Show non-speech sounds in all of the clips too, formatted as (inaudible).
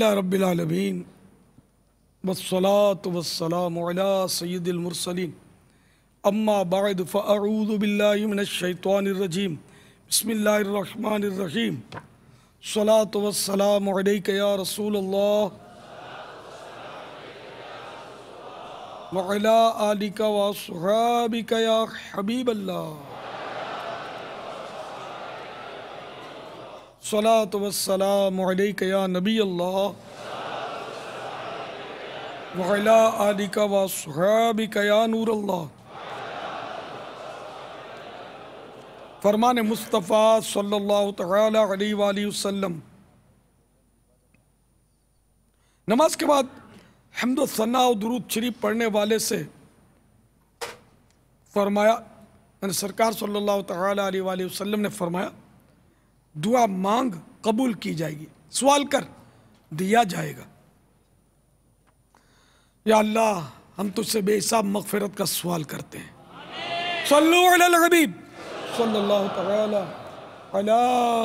अलहमदिल्ला रबालमीन वसलात वसलाम सैदमरसलिन अम्मा बाद फ़ारूबिल्लाशैतवानरजीम बसमीम सलात वसलाम या रसूल वला आलिका वासहाबिका या हबीब अल्लाह सलात वसलाम या नबी अल्लाह वला आलिका वसहाबिका या नूर अल्लाह फरमान मुस्तफ़ा सल्लल्लाहु तआला अलैहि नमाज के बाद हमद सन्ना और शरीफ पढ़ने वाले से फरमाया सरकार सल्लल्लाहु सल्ला अलैहि वसल्लम ने फरमाया दुआ मांग कबूल की जाएगी सवाल कर दिया जाएगा या अल्लाह हम तुझसे बेसाब मगफरत का सवाल करते हैं हबीब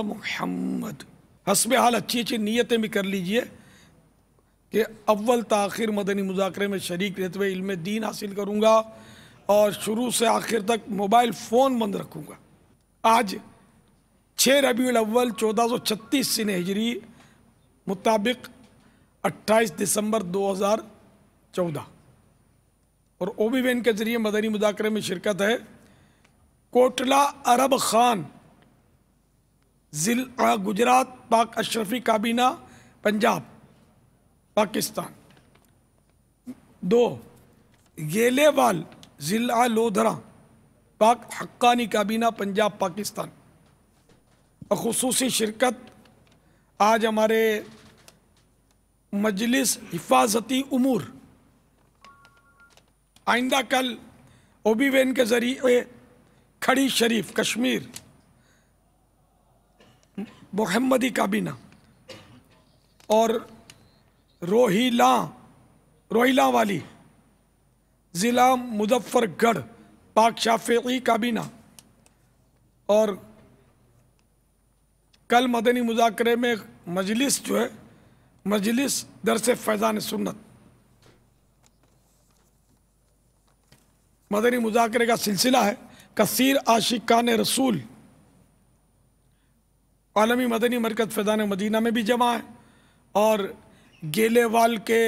मोहम्मद हसब हाल अच्छी अच्छी नीयतें भी कर लीजिए कि अव्वल तखिर मदनी मुजाकरे में शरीक रहते हुए इल्म दीन हासिल करूँगा और शुरू से आखिर तक मोबाइल फ़ोन बंद रखूँगा आज छः रबी अव्वल चौदह सौ छत्तीस सिन हिजरी मुताबिक अट्ठाईस दिसंबर दो हज़ार चौदह और ओ बी वैन के ज़रिए मदनी मुदाकरे में शिरकत है कोटला अरब ख़ान ज़िला गुजरात पाक अशरफी काबीना पंजाब पाकिस्तान दो गेलेवाल ज़िला लोधरा पाक हक्कानी काबीना पंजाब पाकिस्तान खसूसी शिरकत आज हमारे मजलिस हिफाजती उमूर आइंदा कल ओबीवेन के ज़रिए खड़ी शरीफ कश्मीर मोहम्मदी काबीना और रोहिला रोहिला वाली ज़िला मुजफ्फरगढ़ पाक शाफी काबीना और कल मदनी मुजाकरे में मजलिस जो है मजलिस दरस फैज़ान सुन्नत मदनी मुजाकरे का सिलसिला है कसीर आशिकान रसूल आलमी मदनी मरकज़ फैज़ान मदीना में भी जमा है और गेलेवाल के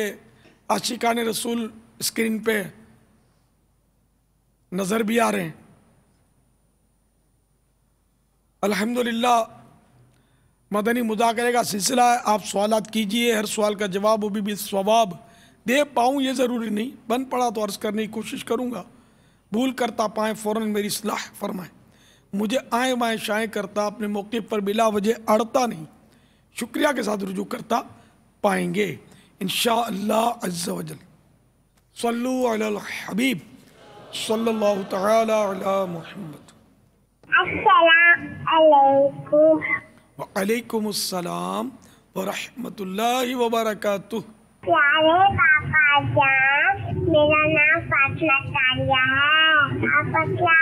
आशिकान रसूल स्क्रीन पे नज़र भी आ रहे हैं अल्हम्दुलिल्लाह मदनी मुजाकरे का सिलसिला है आप सवाल कीजिए हर सवाल का जवाब वो भी बेसवाब दे पाऊँ ये ज़रूरी नहीं बन पड़ा तो अर्ज़ करने की कोशिश करूँगा भूल करता पाए फ़ौर मेरी सलाह फरमाएँ मुझे आए बाएँ शाएँ करता अपने मौके पर बिला वजह अड़ता नहीं शुक्रिया के साथ रुजू करता पाएंगे इन शजल सल्लु हबीब सल्ला तहमद وعليكم السلام ورحمة الله وبركاته प्यारे पापा जान मेरा नाम फातिमा कालिया है आपका क्या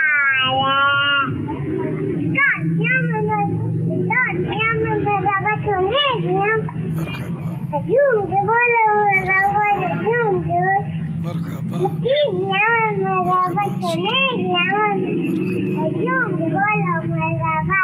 हाल है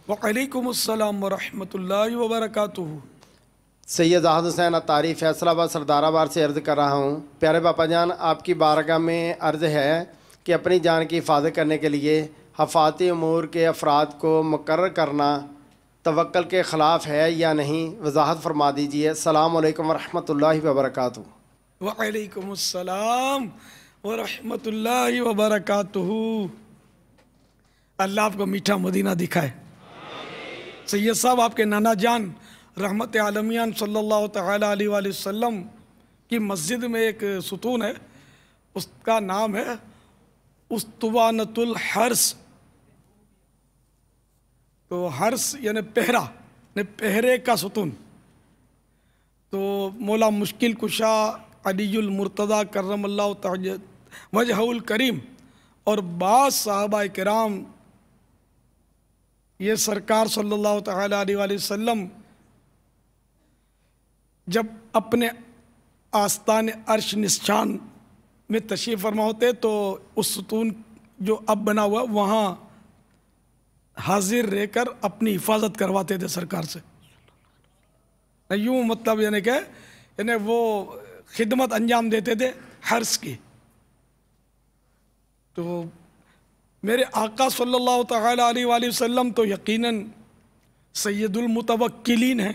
वालेकुम वरहमल वबरक सैयद जहाद हुसैन अतारी फैसलाबाद सरदाराबाद से अर्ज़ कर रहा हूँ प्यारे पापा जान आपकी बारगाह में अर्ज़ है कि अपनी जान की हिफाजत करने के लिए हफाती अमूर के अफराद को मुकर करना तवक्ल के ख़िलाफ़ है या नहीं वजाहत फरमा दीजिए अल्लाम वरहमत ला वबरक वालेकाम वरहमत ला वबरक अल्लाह आपको मीठा मदीना दिखाए सैयद साहब आपके नाना जान रहमत आलमियान सल्लल्लाहु अलैहि वसल्लम की मस्जिद में एक सुतून है उसका नाम है उस्तवानतुल हर्स तो हर्स यानी पहरा ने पहरे का सुतून तो मौला मुश्किल कुशा अलीजुल मुर्तदा करम वजहुल करीम और बाद साहबा कराम ये सरकार सल्लल्लाहु अलैहि वसल्लम जब अपने आस्थान अर्श निशान में तशरीफ़ फरमा होते तो उस सतून जो अब बना हुआ वहाँ हाजिर रहकर अपनी हिफाजत करवाते थे सरकार से यूँ मतलब यानी कि यानी वो खिदमत अंजाम देते थे हर्ष की तो मेरे आका सल्लल्लाहु अलैहि वसल्लम तो यकीनन मुतवक्किलीन हैं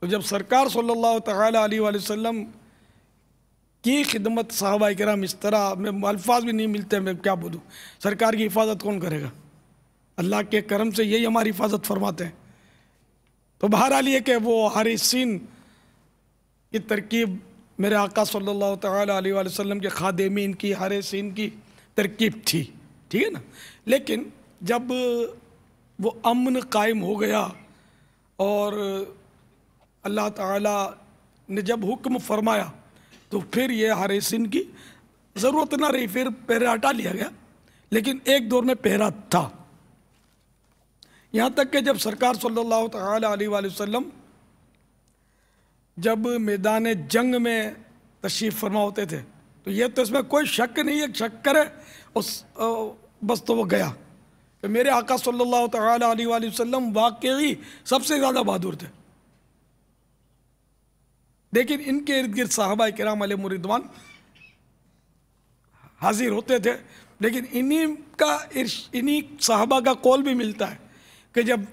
तो जब सरकार सल्लल्लाहु अलैहि वसल्लम की खिदमत साहबा कराम इस तरह में अल्फाज भी नहीं मिलते मैं क्या बोलूँ सरकार की हिफाजत कौन करेगा अल्लाह के करम से यही हमारी हिफाजत फरमाते हैं तो बाहर आ लिए कि वो सीन की तरकीब मेरे आका सल्लल्लाहु अलैहि वसल्लम के खादेमीन की सीन की तरकीब थी ठीक है ना लेकिन जब वो अमन कायम हो गया और अल्लाह ताला ने जब हुक्म फरमाया तो फिर ये सिंह की ज़रूरत ना रही फिर पहरा हटा लिया गया लेकिन एक दौर में पहरा था यहाँ तक कि जब सरकार सल्लल्लाहु अलैहि वसल्लम जब मैदान जंग में तशरीफ़ फरमा होते थे तो ये तो इसमें कोई शक नहीं है शक करे उस बस तो वो गया तो मेरे आका सल्लल्लाहु अलैहि वसल्लम वाकई सबसे ज़्यादा बहादुर थे लेकिन इनके इर्द गिर्द साहबा कराम मुरिदवान हाजिर होते थे लेकिन इन्हीं का इन्हीं साहबा का कौल भी मिलता है कि जब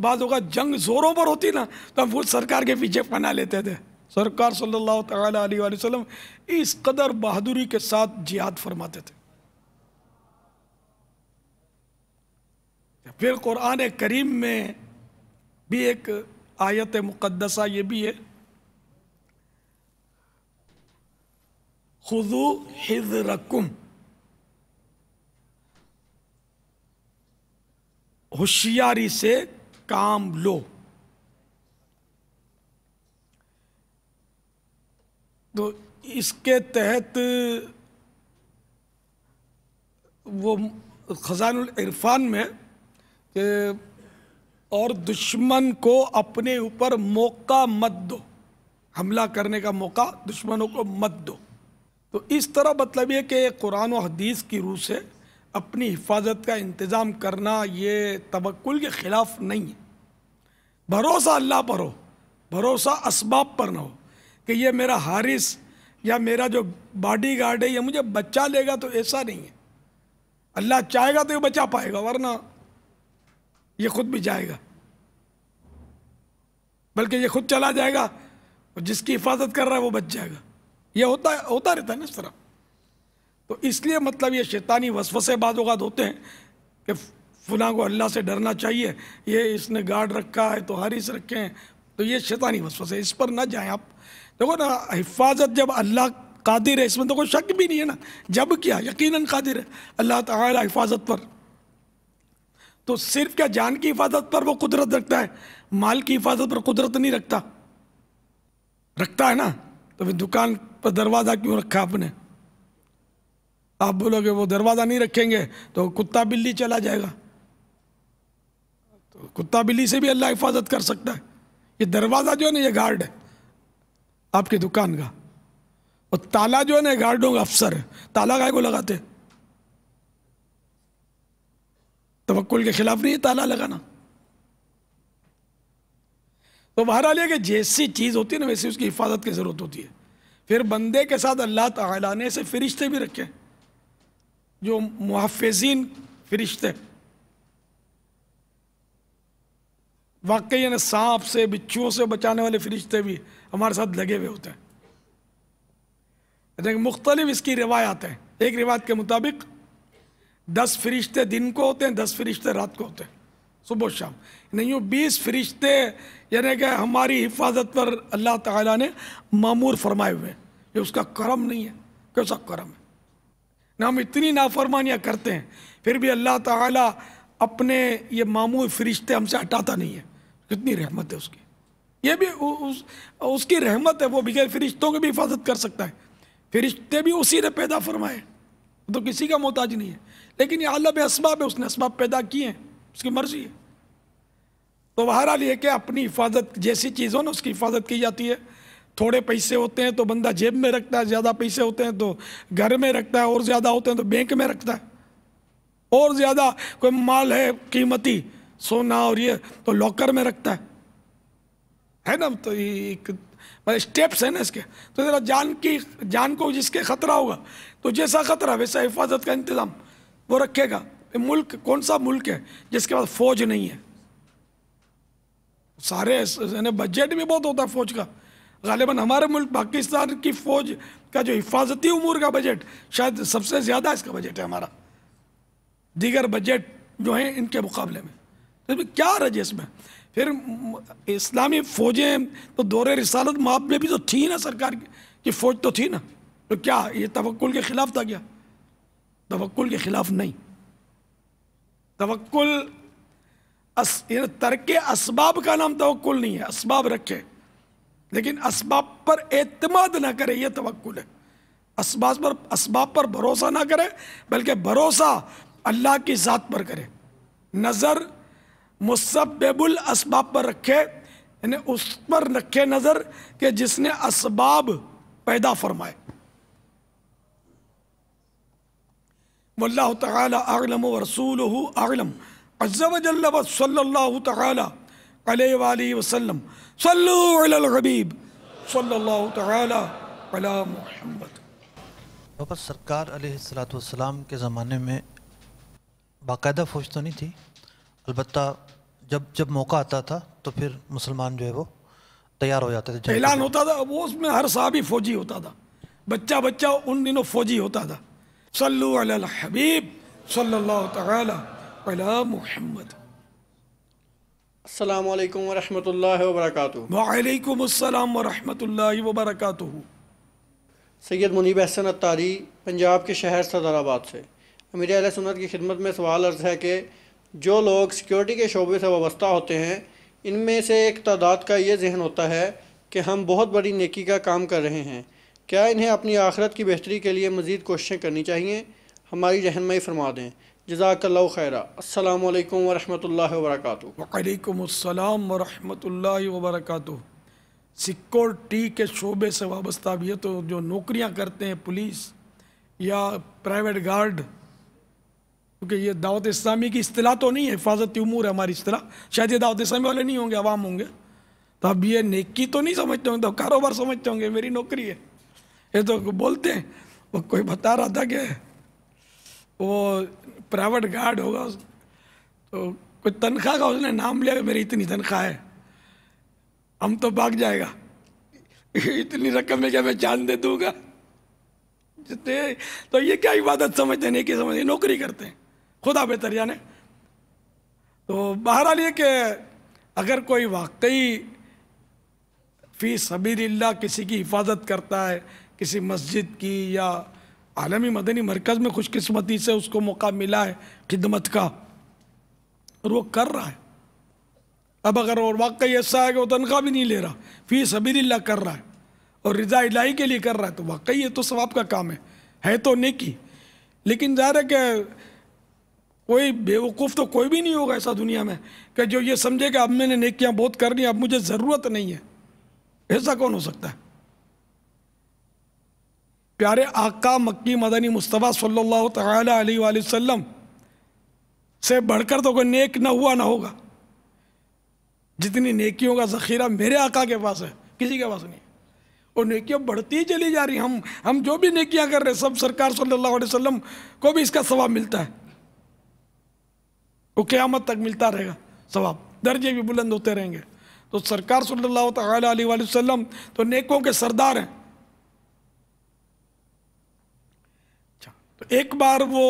बाद जंग ज़ोरों पर होती ना तो हम खुद सरकार के पीछे पना लेते थे सरकार सल्लल्लाहु अलैहि वसल्लम इस कदर बहादुरी के साथ जिहाद फरमाते थे फिर कुरान करीम में भी एक आयत मुकदसा ये भी है खुदू हिज रकुम होशियारी से काम लो तो इसके तहत वो खजानुल इरफान में के और दुश्मन को अपने ऊपर मौका मत दो हमला करने का मौका दुश्मनों को मत दो तो इस तरह मतलब ये कि कुरान और हदीस की रूह से अपनी हिफाजत का इंतज़ाम करना ये तबक्ल के ख़िलाफ़ नहीं है भरोसा अल्लाह पर हो भरोसा इसबाब पर ना हो कि ये मेरा हारिस या मेरा जो बॉडी गार्ड है ये मुझे बच्चा लेगा तो ऐसा नहीं है अल्लाह चाहेगा तो ये बचा पाएगा वरना ये खुद भी जाएगा बल्कि ये खुद चला जाएगा और जिसकी हिफाजत कर रहा है वो बच जाएगा ये होता होता रहता है ना इस तरह तो इसलिए मतलब ये शैतानी वसवसे बाद होते हैं कि फलां को अल्लाह से डरना चाहिए ये इसने गार्ड रखा है तो हारिस रखे हैं तो ये शैतानी वसवसे इस पर ना जाएं आप देखो ना हिफाजत जब अल्लाह कादिर है इसमें तो कोई शक भी नहीं है ना जब क्या यकीनन कादिर है अल्लाह ताला हिफाजत पर तो सिर्फ क्या जान की हिफाजत पर वो कुदरत रखता है माल की हिफाजत पर कुदरत नहीं रखता रखता है ना तो फिर दुकान पर दरवाज़ा क्यों रखा आपने आप बोलोगे वो दरवाज़ा नहीं रखेंगे तो कुत्ता बिल्ली चला जाएगा तो कुत्ता बिल्ली से भी अल्लाह हिफाजत कर सकता है ये दरवाज़ा जो है ना ये गार्ड है आपकी दुकान का और ताला जो है ना गार्डों का अफसर है ताला गाय को लगाते तवक्ल के खिलाफ नहीं है ताला लगाना तो लिया कि जैसी चीज़ होती है ना वैसी उसकी हिफाजत की ज़रूरत होती है फिर बंदे के साथ अल्लाह ताला ने से फरिश्ते भी रखे जो मुहाफिजीन फरिश्ते वाकई यानी सांप से बिच्छुओं से बचाने वाले फरिश्ते भी हमारे साथ लगे हुए होते हैं लेकिन मुख्तलिफ इसकी रिवायात हैं एक रिवायत के मुताबिक दस फरिश्ते दिन को होते हैं दस फरिश्ते रात को होते हैं सुबह शाम नहीं यूँ बीस फरिश्ते यानी कि हमारी हिफाजत पर अल्लाह ताला ने मामूर फरमाए हुए हैं ये उसका करम नहीं है कैसा करम है ना हम इतनी नाफरमानियाँ करते हैं फिर भी अल्लाह ताला अपने ये मामू फरिश्ते हमसे हटाता नहीं है कितनी रहमत है उसकी ये भी उस, उसकी रहमत है वो बगैर फरिश्तों की भी हिफाजत कर सकता है फरिश्ते भी उसी ने पैदा फरमाए तो किसी का मोहताज नहीं है लेकिन ये आलम इसबाब है उसने इसबाब पैदा किए हैं उसकी मर्जी है तो बहरहाल ये कि अपनी हिफाजत जैसी चीज़ हो ना उसकी हिफाजत की जाती है थोड़े पैसे होते हैं तो बंदा जेब में रखता है ज़्यादा पैसे होते हैं तो घर में रखता है और ज़्यादा होते हैं तो बैंक में रखता है और ज़्यादा कोई माल है कीमती सोना और ये तो लॉकर में रखता है है ना तो एक मतलब स्टेप्स है ना इसके तो ज़रा जान की जान को जिसके ख़तरा होगा तो जैसा ख़तरा वैसा हिफाजत का इंतज़ाम वो रखेगा मुल्क कौन सा मुल्क है जिसके पास फौज नहीं है सारे बजट भी बहुत होता है फौज का गालिबा हमारे मुल्क पाकिस्तान की फौज का जो हिफाजती उमूर का बजट शायद सबसे ज़्यादा इसका बजट है हमारा दीगर बजट जो हैं इनके मुकाबले में तो क्या रज इसमें फिर इस्लामी फ़ौजें तो दौरे रिसालत माप में भी तो थी ना सरकार की फ़ौज तो थी ना तो क्या ये तवक्ल के ख़िलाफ़ था क्या तवक्ल के ख़िलाफ़ नहीं तवक्ल अस, इसबाब का नाम तवक्ल नहीं है इसबाब रखे लेकिन इसबाब पर एतमाद ना करे ये तवक्ल है इसबाब पर इसबाब पर भरोसा ना करे बल्कि भरोसा अल्लाह की ज़ात पर करे नज़र मुसबेबुल असबाब पर रखे यानी उस पर रखे नज़र कि जिसने असबाब पैदा फरमाए वल्लाम तलम रसूल आगलम अज़्ज़वजल्ल सल्ला तसलम सल्लबीब सल्ला तला मोहम्मद सरकार सलाम के ज़माने में बाकायदा फौज तो नहीं थी अलबत् जब जब मौका आता था तो फिर मुसलमान जो है वो तैयार हो जाते थे ऐलान होता था वो उसमें हर साहबी फौजी होता था बच्चा बच्चा उन दिनों फौजी होता था सल्लु अल हबीब सल्लल्लाहु ताला मोहम्मद अस्सलाम वालेकुम वरहमतुल्लाहि व व अलैकुम अस्सलाम व रहमतुल्लाहि व बरकातुहू सैयद मुनीब अहसन अत्तारी पंजाब के शहर सदराबाद से अमीर अल सुनत की खिदमत में सवाल अर्ज है कि जो लोग सिक्योरिटी के शोबे से वाबस्ता होते हैं इनमें से एक तादाद का ये जहन होता है कि हम बहुत बड़ी नेकी का काम कर रहे हैं क्या इन्हें अपनी आखरत की बेहतरी के लिए मज़ीद कोशिशें करनी चाहिए हमारी रहनमई फरमा दें जजाकल्ला खैरा अल्लाम वरहमल वरक वालेकाम वरहमल वरक सिक्योरिटी के शोबे से वाबस्ता भी है तो जो नौकरियाँ करते हैं पुलिस या प्राइवेट गार्ड क्योंकि ये दावत इस्लामी की अतलाह तो नहीं है हिफाजत उमूर है हमारी अतलाह शायद ये दावत इस्लामी वाले नहीं होंगे आवाम होंगे तो अब ये नेकी तो नहीं समझते होंगे तो कारोबार समझते होंगे मेरी नौकरी है ये तो बोलते हैं वो कोई बता रहा था कि वो प्राइवेट गार्ड होगा तो कोई तनख्वाह का उसने नाम लिया मेरी इतनी तनख्वाह है हम तो भाग जाएगा (laughs) इतनी रकम में क्या मैं जान दे दूंगा तो ये क्या इबादत समझते हैं नहीं कि समझते नौकरी करते हैं खुदा बेहतर जाने तो बहरहाल ये कि अगर कोई वाकई फ़ी सबील्ला किसी की हिफाजत करता है किसी मस्जिद की या आलमी मदनी मरकज़ में खुशकस्मती से उसको मौका मिला है खिदमत का और वो कर रहा है अब अगर और वाकई ऐसा है कि वो तनख्वाह भी नहीं ले रहा फ़ी सबील्ला कर रहा है और रजा इलाही के लिए कर रहा है तो वाकई ये तो सवाब का काम है है तो की लेकिन ज़ाहिर है कि कोई बेवकूफ़ तो कोई भी नहीं होगा ऐसा दुनिया में कि जो ये समझे कि अब मैंने नेकियां बहुत कर ली अब मुझे ज़रूरत नहीं है ऐसा कौन हो सकता है प्यारे आका मक्की मदनी मुस्तफ़ा सल्लल्लाहु अलैहि वसल्लम से बढ़कर तो कोई नेक ना हुआ ना होगा जितनी नेकियों का ज़ख़ीरा मेरे आका के पास है किसी के पास नहीं और नेकियां बढ़ती चली जा रही हम हम जो भी नेकियां कर रहे सब सरकार सल्लल्लाहु अलैहि वसल्लम को भी इसका सवाब मिलता है वो क़्यामत तक मिलता रहेगा सवाब दर्जे भी बुलंद होते रहेंगे तो सरकार सल्लल्लाहु अलैहि वसल्लम तो नेकों के सरदार हैं अच्छा तो एक बार वो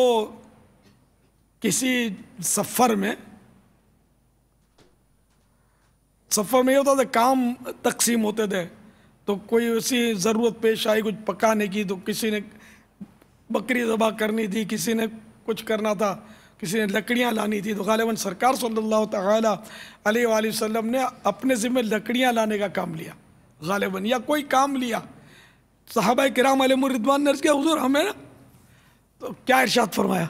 किसी सफ़र में सफ़र में ये होता था काम तकसीम होते थे तो कोई ऐसी ज़रूरत पेश आई कुछ पकाने की तो किसी ने बकरी ज़बा करनी थी किसी ने कुछ करना था किसी ने लकड़ियाँ लानी थी तो गालिबा सरकार सल्लल्लाहु अलैहि वसल्लम ने अपने ज़िम्मे लकड़ियाँ लाने का काम लिया गालिबा या कोई काम लिया साहबा कराम अलमरिदवान ने के हजूर हमें ना तो क्या इर्शाद फरमाया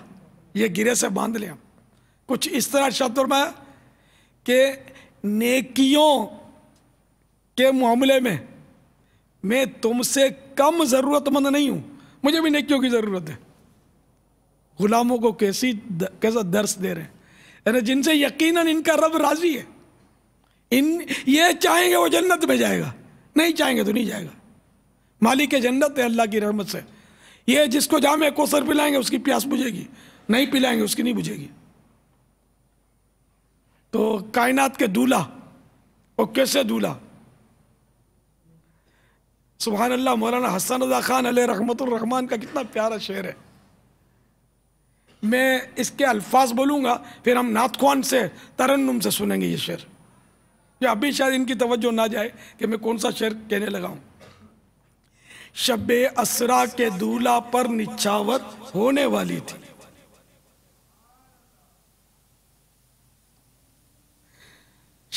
ये गिरे से बांध लिया कुछ इस तरह इर्शाद फरमाया कि नेकियों के मामले में मैं तुमसे कम ज़रूरतमंद नहीं हूँ मुझे भी नेकियों की ज़रूरत है गुलामों को कैसी कैसा दर्श दे रहे हैं जिनसे यकीनन इनका रब राजी है इन ये चाहेंगे वो जन्नत में जाएगा नहीं चाहेंगे तो नहीं जाएगा मालिक जन्नत है अल्लाह की रहमत से ये जिसको जामे कोसर पिलाएंगे उसकी प्यास बुझेगी नहीं पिलाएंगे उसकी नहीं बुझेगी तो कायनात के दूल्हा वो कैसे दूल्हा सुबहान अल्लाह मौलाना हसन रजा खान अल रहमतुर्रहमान का कितना प्यारा शेर है मैं इसके अल्फाज बोलूँगा फिर हम नात खान से तरन्नुम से सुनेंगे ये शेर जो अभी शायद इनकी तवज्जो ना जाए कि मैं कौन सा शेर कहने लगा हूँ शब असरा के दूल्हा पर निछावत होने वाली थी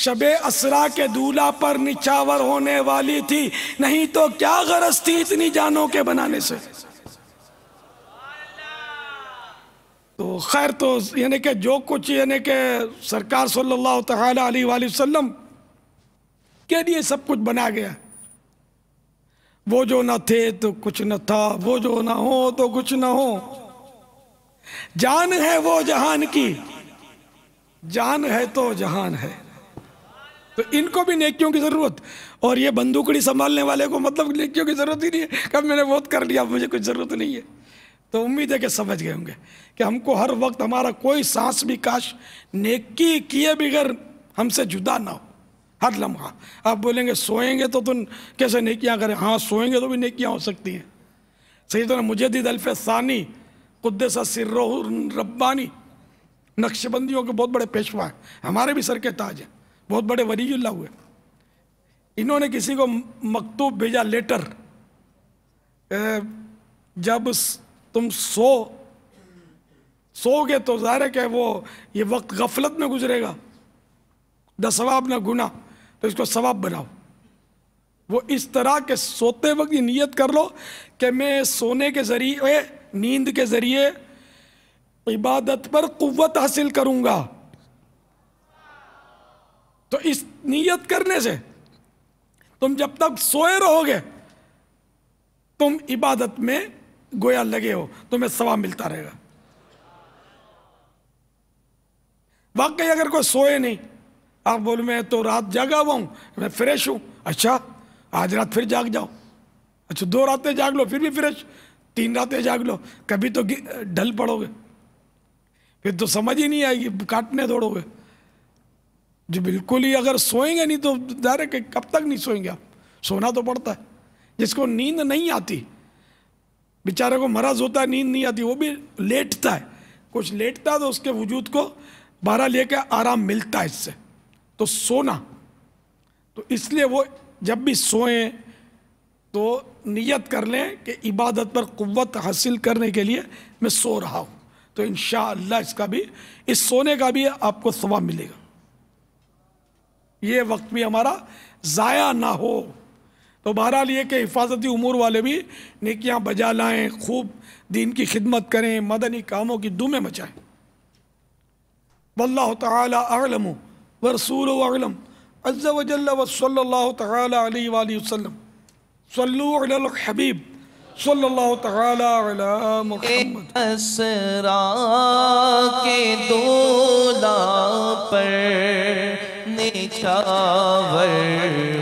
शब असरा के दूल्हा पर निछावर होने वाली थी नहीं तो क्या गरज थी इतनी जानों के बनाने से तो खैर तो यानी कि जो कुछ यानी कि सरकार सल्लल्लाहु अलैहि वसल्लम के लिए सब कुछ बना गया वो जो ना थे तो कुछ न था वो जो ना हो तो कुछ ना हो जान है वो जहान की जान है तो जहान है तो इनको भी नेकियों की ज़रूरत और ये बंदूकड़ी संभालने वाले को मतलब नेकियों की ज़रूरत ही नहीं है कब मैंने बहुत कर लिया मुझे कुछ ज़रूरत नहीं है तो उम्मीद है कि समझ गए होंगे कि हमको हर वक्त हमारा कोई सांस भी काश नेकी किए बगैर हमसे जुदा ना हो हर लम्हा आप बोलेंगे सोएंगे तो तुम कैसे नेकियां करें हाँ सोएंगे तो भी नेकियां हो सकती हैं सही तो मुझे मुजद अल्फ सानी कुद्दसा सिर रब्बानी नक्शबंदियों के बहुत बड़े पेशवा हैं हमारे भी सर के ताज हैं बहुत बड़े वरीजुल्ला हुए इन्होंने किसी को मकतूब भेजा लेटर जब तुम सो सोगे तो ज़ाहिर है वो ये वक्त गफलत में गुजरेगा न सवाब ना गुना तो इसको सवाब बनाओ वो इस तरह के सोते वक्त ये नीयत कर लो कि मैं सोने के ज़रिए नींद के ज़रिए इबादत पर कुत हासिल करूंगा तो इस नीयत करने से तुम जब तक सोए रहोगे तुम इबादत में गोया लगे हो तुम्हें सवाब मिलता रहेगा वाकई अगर कोई सोए नहीं आप बोल मैं तो रात जागा हुआ हूं मैं फ्रेश हूं अच्छा आज रात फिर जाग जाओ अच्छा दो रातें जाग लो फिर भी फ्रेश तीन रातें जाग लो कभी तो ढल पड़ोगे फिर तो समझ ही नहीं आएगी काटने दौड़ोगे जो बिल्कुल ही अगर सोएंगे नहीं तो डायरेक्ट कब तक नहीं सोएंगे आप सोना तो पड़ता है जिसको नींद नहीं आती बेचारे को मरज होता है नींद नहीं आती वो भी लेटता है कुछ लेटता है तो उसके वजूद को बारह लेके आराम मिलता है इससे तो सोना तो इसलिए वो जब भी सोएं तो नियत कर लें कि इबादत पर कुत हासिल करने के लिए मैं सो रहा हूँ तो इन इसका भी इस सोने का भी आपको स्वभाव मिलेगा ये वक्त भी हमारा ज़ाया ना हो तो बहरहाल ये कि हिफाजती उमूर वाले भी निकियाँ बजा लाएँ खूब दीन की खिदमत करें मदनी कामों की दुमें मचाएँ वल्ल तलम व रसूल वलम अज़ वजल वसल तसलम सल्लबीब सल्लल्लाहु तआला अला मुहम्मद असरा के दोला पर निछावर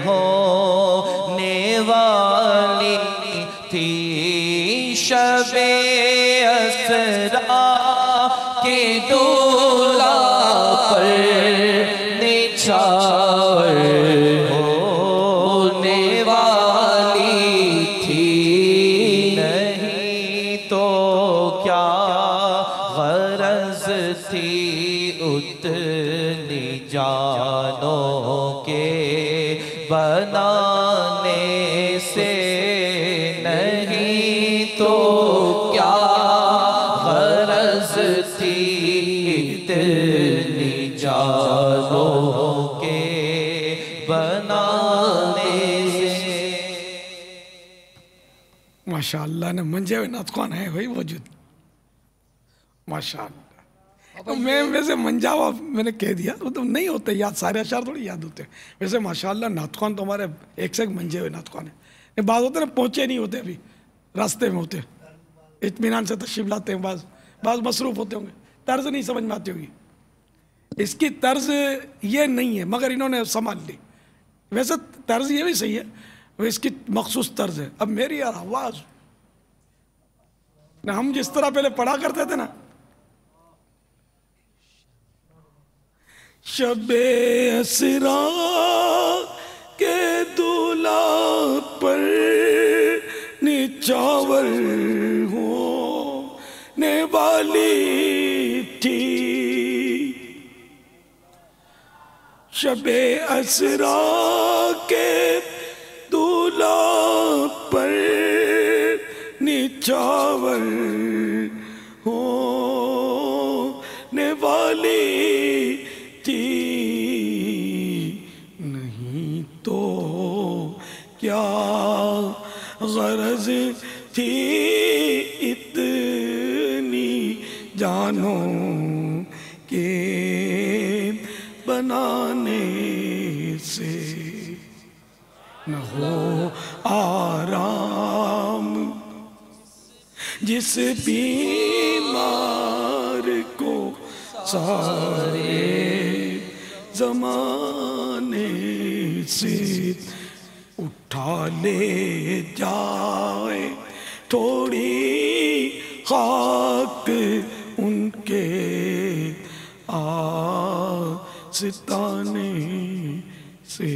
ಮಾಶಾಲ್ಲಾನ ಮಂಜೇವ ನಾಚ್ಕೊಂಡು है वही ವಜೂದ್ माशाल्लाह तो मैं वैसे मंजावा मैंने कह दिया वो तो नहीं होते याद सारे अशार थोड़ी याद होते वैसे माशाल्लाह नाथ खान तो हमारे एक से एक मंजे हुए नाथ खान है बात होते ना पहुँचे नहीं होते अभी रास्ते में होते इतमान से तशीफ लाते हैं बाज बाज मसरूफ होते होंगे तर्ज नहीं समझ में आती होगी इसकी तर्ज ये नहीं है मगर इन्होंने संभाल ली वैसे तर्ज ये भी सही है इसकी मखसूस तर्ज है अब मेरी यार आवाज़ ना हम जिस तरह पहले पढ़ा करते थे ना शबे असरा के दूल्हा पर हो ने वाली थी शबे असरा के हो ने वाली थी नहीं तो क्या गरज थी इतनी जानो के बनाने से न हो आराम जिस बीमार को सारे जमाने से उठा ले जाए थोड़ी खाक उनके आस्ताने से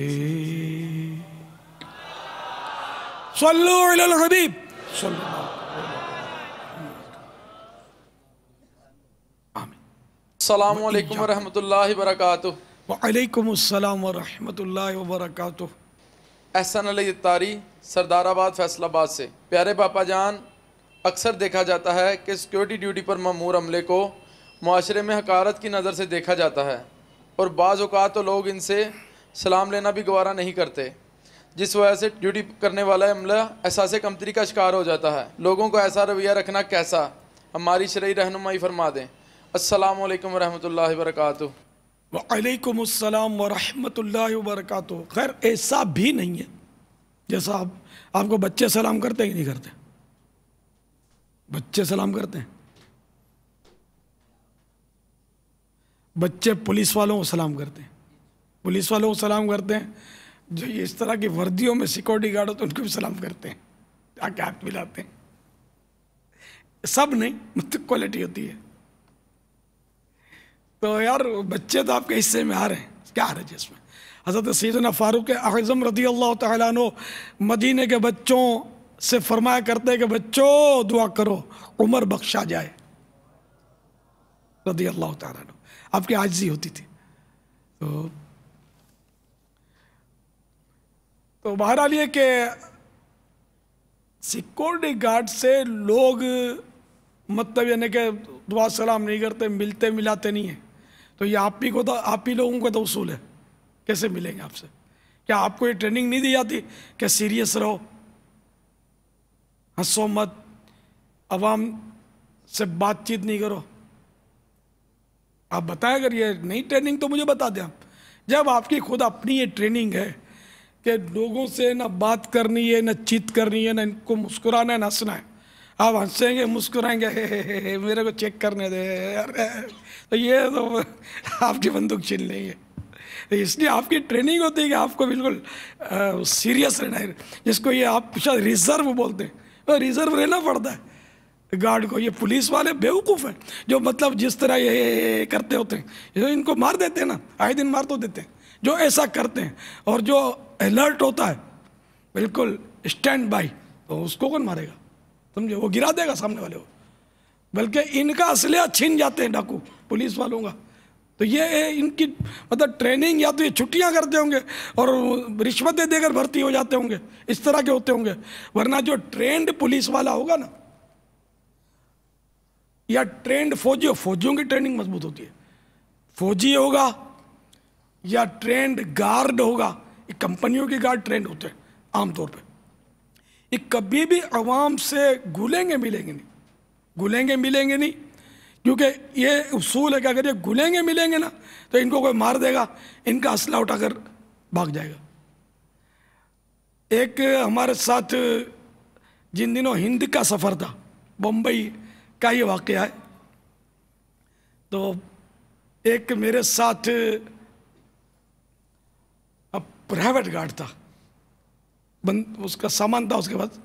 सल्लल्लाहु अलैहि वसल्लम अल्लाम वरहमल वरक वरक एहसन अली तारी सरदाराबाद फैसलाबाद से प्यारे पापा जान अक्सर देखा जाता है कि सिक्योरिटी ड्यूटी पर ममूर अमले को माशरे में हकारत की नज़र से देखा जाता है और बाज़ात तो लोग इनसे सलाम लेना भी गवारा नहीं करते जिस वजह से ड्यूटी करने वाला अमला एहसास कमतरी का शिकार हो जाता है लोगों को ऐसा रवैया रखना कैसा हमारी शरीर रहनुमाई फरमा दें अस्सलाम वालेकुम रहमतुल्लाहि वरकatuह वालेकुम अस्सलाम वरहमतुल्लाहि वबरकatuह खैर ऐसा भी नहीं है जैसा आप आपको बच्चे सलाम करते कि नहीं करते बच्चे सलाम करते हैं बच्चे पुलिस वालों को सलाम करते हैं पुलिस वालों को सलाम करते हैं जो इस तरह की वर्दियों में सिक्योरिटी गार्ड होते हैं उनको भी सलाम करते हैं आके हाथ मिलाते हैं सब नहीं मतलब क्वालिटी होती है तो यार बच्चे तो आपके हिस्से में आ रहे हैं क्या रहे है इसमें हज़रत सीदन फ़ारूक अज़म रदी अल्लाह तु मदीने के बच्चों से फरमाया करते कि बच्चों दुआ करो उम्र बख्शा जाए रदी अल्लाह तु आपकी आजी होती थी तो तो बहरहाल ये कि सिक्योरिटी गार्ड से लोग मतलब यानी कि दुआ सलाम नहीं करते मिलते मिलाते नहीं हैं तो ये आप ही को तो आप ही लोगों को तो उसूल है कैसे मिलेंगे आपसे क्या आपको ये ट्रेनिंग नहीं दी जाती क्या सीरियस रहो हंसो मत अवाम से बातचीत नहीं करो आप बताया ये नई ट्रेनिंग तो मुझे बता दें आप जब आपकी खुद अपनी ये ट्रेनिंग है कि लोगों से ना बात करनी है ना चीत करनी है ना इनको मुस्कुराना है ना हंसना है आप हंसेंगे मुस्कुराएंगे हे हे हे मेरे को चेक करने दे अरे तो ये तो आपकी बंदूक छीन लेंगे तो इसलिए आपकी ट्रेनिंग होती है कि आपको बिल्कुल सीरियस रहना है जिसको ये आप शायद रिजर्व बोलते हैं तो रिजर्व रहना पड़ता है गार्ड को ये पुलिस वाले बेवकूफ़ हैं जो मतलब जिस तरह ये, करते होते हैं जो इनको मार देते हैं ना आए दिन मार तो देते हैं जो ऐसा करते हैं और जो अलर्ट होता है बिल्कुल स्टैंड बाई तो उसको कौन मारेगा समझे वो गिरा देगा सामने वाले को बल्कि इनका असलिया छीन जाते हैं डाकू पुलिस वालों का तो ये इनकी मतलब ट्रेनिंग या तो ये छुट्टियां करते होंगे और रिश्वतें देकर भर्ती हो जाते होंगे इस तरह के होते होंगे वरना जो ट्रेंड पुलिस वाला होगा ना या ट्रेंड फौजी फौजियों की ट्रेनिंग मजबूत होती है फौजी होगा या ट्रेंड गार्ड होगा कंपनियों के गार्ड ट्रेंड होते हैं आमतौर पर ये कभी भी आवाम से घुलेंगे मिलेंगे नहीं घुलेंगे मिलेंगे नहीं क्योंकि ये उसूल है कि अगर ये घुलेंगे मिलेंगे ना तो इनको कोई मार देगा इनका असला उठाकर भाग जाएगा एक हमारे साथ जिन दिनों हिंद का सफ़र था बम्बई का ये वाक़ है तो एक मेरे साथ प्राइवेट गार्ड था बंद उसका सामान था उसके पास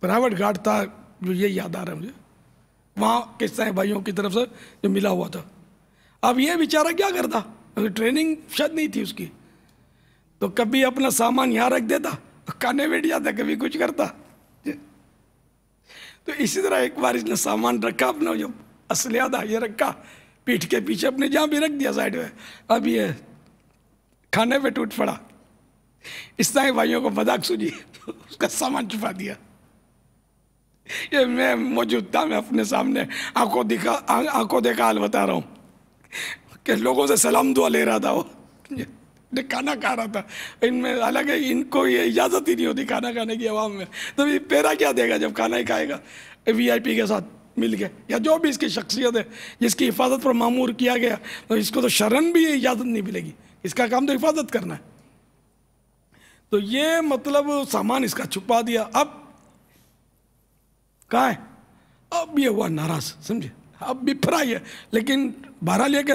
प्राइवेट घाट था जो ये याद आ रहा है मुझे वहाँ किस तरह भाइयों की तरफ से जो मिला हुआ था अब ये बेचारा क्या करता अगर ट्रेनिंग शायद नहीं थी उसकी तो कभी अपना सामान यहाँ रख देता तो काने बैठ जाता कभी कुछ करता तो इसी तरह एक बार इसने सामान रखा अपना जो असलिया था ये रखा पीठ के पीछे अपने जहाँ भी रख दिया साइड में अब ये खाने पे टूट पड़ा इस्लामी भाइयों को मजाक सूझी तो उसका सामान छुपा दिया ये मैं मौजूद था मैं अपने सामने आंखों दिखा आंखों देखा हाल बता रहा हूँ कि लोगों से सलाम दुआ ले रहा था वो ने खाना खा रहा था इनमें हालांकि इनको ये इजाज़त ही नहीं होती खाना खाने की आवाम में तो ये पेरा क्या देगा जब खाना ही खाएगा वीआईपी के साथ मिल के या जो भी इसकी शख्सियत है जिसकी हिफाजत पर मामूर किया गया तो इसको तो शरण भी इजाज़त नहीं मिलेगी इसका काम तो हिफाजत करना है तो ये मतलब सामान इसका छुपा दिया अब कहा है अब ये हुआ नाराज समझे अब बिफरा है लेकिन लिया के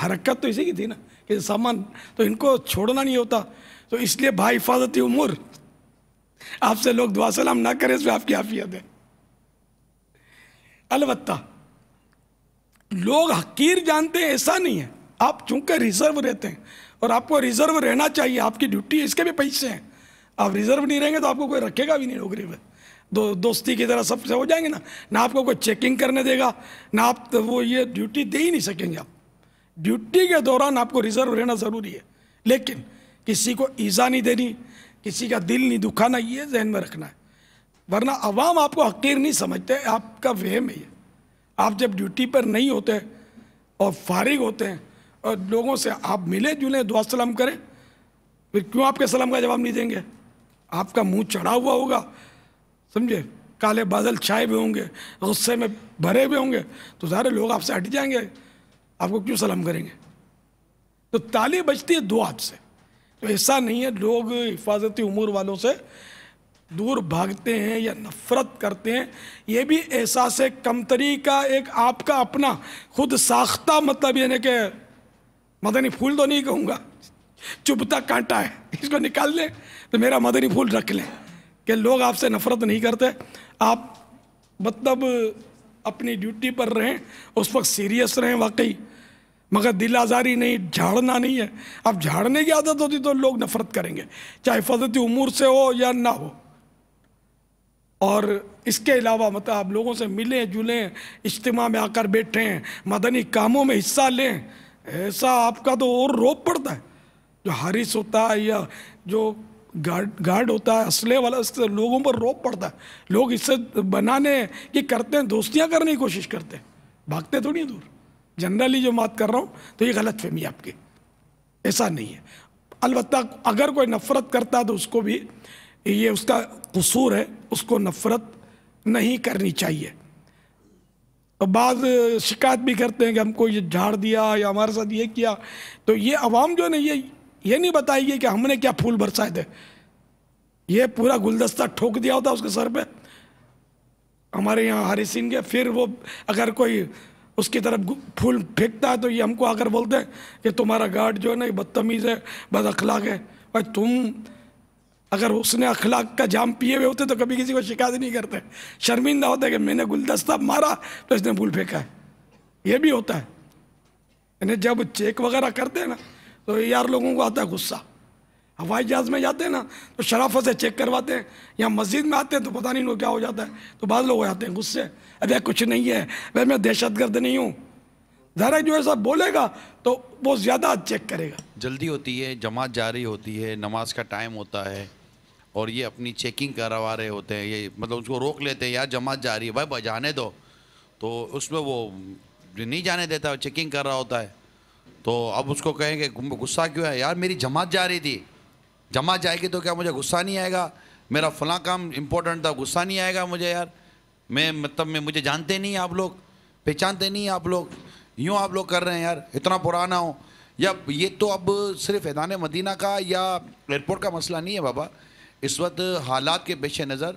हरकत तो इसी की थी ना कि सामान तो इनको छोड़ना नहीं होता तो इसलिए भाई हिफाजती उमूर आपसे लोग दुआ सलाम ना करें इसमें आपकी हाफियत है अलबत्ता लोग हकीर जानते हैं ऐसा नहीं है आप चूंकि रिजर्व रहते हैं और आपको रिजर्व रहना चाहिए आपकी ड्यूटी इसके भी पैसे हैं आप रिजर्व नहीं रहेंगे तो आपको कोई रखेगा भी नहीं नौकरी में दो दोस्ती की तरह सबसे हो जाएंगे ना ना आपको कोई चेकिंग करने देगा ना आप तो वो ये ड्यूटी दे ही नहीं सकेंगे आप ड्यूटी के दौरान आपको रिजर्व रहना ज़रूरी है लेकिन किसी को ईज़ा नहीं देनी किसी का दिल नहीं दुखाना ये जहन में रखना है वरना अवाम आपको हकीर नहीं समझते आपका वहम है आप जब ड्यूटी पर नहीं होते और फारिग होते हैं लोगों से आप मिले जुले दुआ सलाम करें फिर क्यों आपके सलाम का जवाब नहीं देंगे आपका मुंह चढ़ा हुआ होगा समझे काले बादल छाए हुए होंगे गुस्से में भरे हुए होंगे तो सारे लोग आपसे हट जाएंगे आपको क्यों सलाम करेंगे तो ताली बजती है दो हाथ से तो ऐसा नहीं है लोग हिफाजती उमूर वालों से दूर भागते हैं या नफ़रत करते हैं ये भी एहसास कमतरी का एक आपका अपना खुद साख्ता मतलब यानी कि मदनी फूल तो नहीं कहूँगा चुभता कांटा है इसको निकाल लें तो मेरा मदनी फूल रख लें कि लोग आपसे नफरत नहीं करते आप मतलब अपनी ड्यूटी पर रहें उस वक्त सीरियस रहें वाकई मगर दिल आज़ारी नहीं झाड़ना नहीं है अब झाड़ने की आदत होती तो लोग नफरत करेंगे चाहे हिफाजती उमूर से हो या ना हो और इसके अलावा मतलब आप लोगों से मिलें जुलें इज्तम में आकर बैठें मदनी कामों में हिस्सा लें ऐसा आपका तो और रोप पड़ता है जो हारिस होता है या जो गार्ड गार्ड होता है असले वाला उससे लोगों पर रोप पड़ता है लोग इससे बनाने की करते हैं दोस्तियाँ करने की कोशिश करते हैं भागते थोड़ी तो दूर जनरली जो बात कर रहा हूँ तो ये गलत फहमी आपकी ऐसा नहीं है अलबत् अगर कोई नफ़रत करता है तो उसको भी ये उसका कसूर है उसको नफ़रत नहीं करनी चाहिए बाद शिकायत भी करते हैं कि हमको ये झाड़ दिया या हमारे साथ ये किया तो ये आवाम जो है ना ये ये नहीं बताएगी कि हमने क्या फूल बरसाए थे ये पूरा गुलदस्ता ठोक दिया होता उसके सर पे हमारे यहाँ हरी सिंह के फिर वो अगर कोई उसकी तरफ फूल फेंकता है तो ये हमको आकर बोलते हैं कि तुम्हारा गार्ड जो है ना ये बदतमीज़ है बद अखलाक है भाई तुम अगर उसने अखलाक का जाम पिए हुए होते तो कभी किसी को शिकायत नहीं करते शर्मिंदा होता है कि मैंने गुलदस्ता मारा तो इसने भूल फेंका है ये भी होता है यानी जब चेक वगैरह करते हैं ना तो यार लोगों को आता है गुस्सा हवाई जहाज़ में जाते हैं ना तो शराफत से चेक करवाते हैं या मस्जिद में आते हैं तो पता नहीं क्या हो जाता है तो बाद लोग आते जाते हैं गुस्से अरे कुछ नहीं है अरे मैं दहशत गर्द नहीं हूँ ज़रा जो ऐसा बोलेगा तो वो ज़्यादा चेक करेगा जल्दी होती है जमात जारी होती है नमाज का टाइम होता है और ये अपनी चेकिंग करवा रहे होते हैं ये मतलब उसको रोक लेते हैं यार जमात जा रही है भाई बजाने दो तो उसमें वो नहीं जाने देता चेकिंग कर रहा होता है तो अब उसको कहेंगे गुस्सा क्यों है यार मेरी जमात जा रही थी जमात जाएगी तो क्या मुझे गुस्सा नहीं आएगा मेरा फला काम इम्पोर्टेंट था गुस्सा नहीं आएगा मुझे यार मैं मतलब मैं मुझे जानते नहीं आप लोग पहचानते नहीं आप लोग यूँ आप लोग कर रहे हैं यार इतना पुराना हो या ये तो अब सिर्फ ऐदान मदीना का या एयरपोर्ट का मसला नहीं है बाबा इस वक्त हालात के पेश नज़र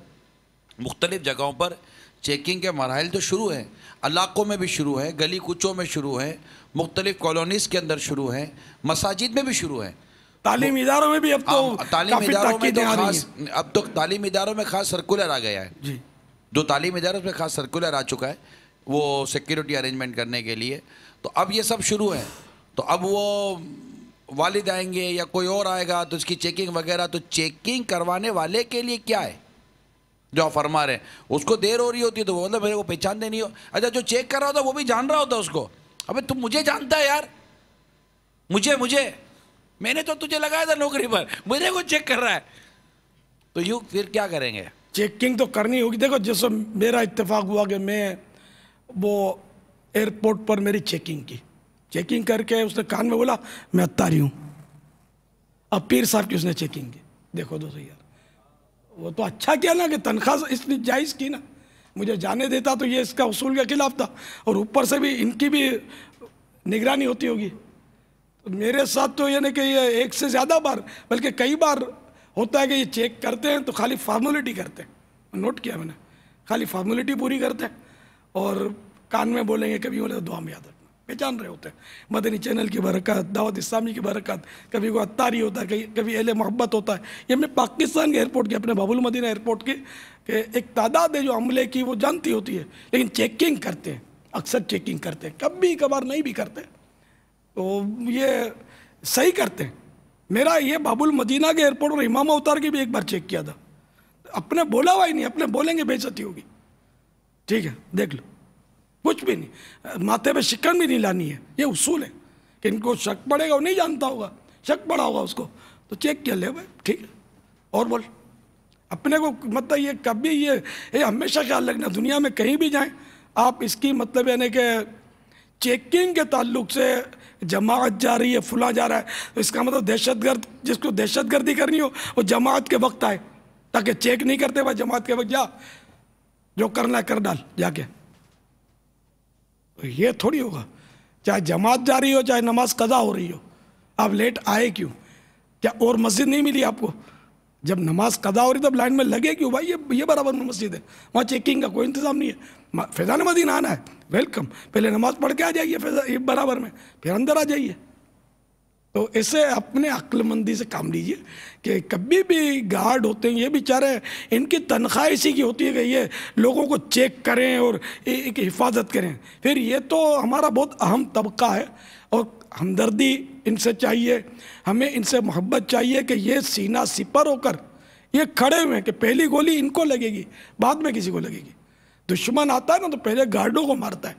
मुख्तलिफ़ जगहों पर चेकिंग के मराहल तो शुरू हैं इलाक़ों में भी शुरू हैं गली कुचों में शुरू हैं मुख्तलिफ़ कॉलोनीज़ के अंदर शुरू हैं मसाजिद में भी शुरू हैं तालीम इदारों में भी अब तो तालीम इदारों में तो खास अब तो तालीम इदारों में खास सर्कुलर आ गया है जी जो तालीम इदारों में खास सर्कुलर आ चुका है वो सिक्योरिटी अरेंजमेंट करने के लिए तो अब ये सब शुरू है तो अब वो वालिद आएंगे या कोई और आएगा तो उसकी चेकिंग वगैरह तो चेकिंग करवाने वाले के लिए क्या है जो आप फरमा रहे हैं उसको देर हो रही होती है तो वो मतलब मेरे को पहचान देनी हो अच्छा जो चेक कर रहा होता वो भी जान रहा होता उसको अबे तुम मुझे जानता है यार मुझे मुझे मैंने तो तुझे लगाया था नौकरी पर मुझे को चेक कर रहा है तो यू फिर क्या करेंगे चेकिंग तो करनी होगी देखो जैसे मेरा इतफाक हुआ कि मैं वो एयरपोर्ट पर मेरी चेकिंग की चेकिंग करके उसने कान में बोला मैं अत्तारी हूँ अब पीर साहब की उसने चेकिंग की देखो दोस्तों यार वो तो अच्छा किया ना कि तनख्वाह इसने जायज़ की ना मुझे जाने देता तो ये इसका उसूल के खिलाफ था और ऊपर से भी इनकी भी निगरानी होती होगी तो मेरे साथ तो यानी कि ये एक से ज़्यादा बार बल्कि कई बार होता है कि ये चेक करते हैं तो खाली फार्मलिटी करते हैं नोट किया मैंने खाली फार्मलिटी पूरी करते हैं और कान में बोलेंगे कभी बोले तो दुआ में याद रख पहचान रहे होते हैं मदनी चैनल की बरकत दावत इस्लामी की बरकत कभी कोई अतारी होता है कभी कभी एल मोहब्बत होता है ये हमने पाकिस्तान के एयरपोर्ट की अपने बाबुल मदीना एयरपोर्ट की एक तादाद है जो हमले की वो जानती होती है लेकिन चेकिंग करते हैं अक्सर चेकिंग करते हैं कभी कभार नहीं भी करते तो ये सही करते हैं मेरा ये बाबुल मदीना के एयरपोर्ट और इमाम अवतार की भी एक बार चेक किया था अपने बोला हुआ ही नहीं अपने बोलेंगे बेचती होगी ठीक है देख लो कुछ भी नहीं माथे पे शिकन भी नहीं लानी है ये उसूल है कि इनको शक पड़ेगा वो नहीं जानता होगा शक पड़ा होगा उसको तो चेक कर ले भाई ठीक है और बोल अपने को मतलब ये कभी ये ये हमेशा ख्याल रखना दुनिया में कहीं भी जाएं आप इसकी मतलब यानी कि चेकिंग के ताल्लुक से जमात जा रही है फुला जा रहा है तो इसका मतलब दहशत गर्द जिसको दहशत गर्दी करनी हो वो जमात के वक्त आए ताकि चेक नहीं करते भाई जमात के वक्त जा जो करना है कर डाल जाके ये थोड़ी होगा चाहे जमात जा रही हो चाहे नमाज कदा हो रही हो आप लेट आए क्यों क्या और मस्जिद नहीं मिली आपको जब नमाज कदा हो रही तब लाइन में लगे क्यों भाई ये ये बराबर में मस्जिद है वहाँ चेकिंग का कोई इंतज़ाम नहीं है फैज़ान मदीन आना है वेलकम पहले नमाज़ पढ़ के आ जाइए फैजा बराबर में फिर अंदर आ जाइए तो इसे अपने अक्लमंदी से काम लीजिए कि कभी भी गार्ड होते हैं ये बेचारे इनकी तनख्वाह इसी की होती है कि ये लोगों को चेक करें और एक हिफाजत करें फिर ये तो हमारा बहुत अहम तबका है और हमदर्दी इनसे चाहिए हमें इनसे मोहब्बत चाहिए कि ये सीना सिपर होकर ये खड़े हुए हैं कि पहली गोली इनको लगेगी बाद में किसी को लगेगी दुश्मन आता है ना तो पहले गार्डों को मारता है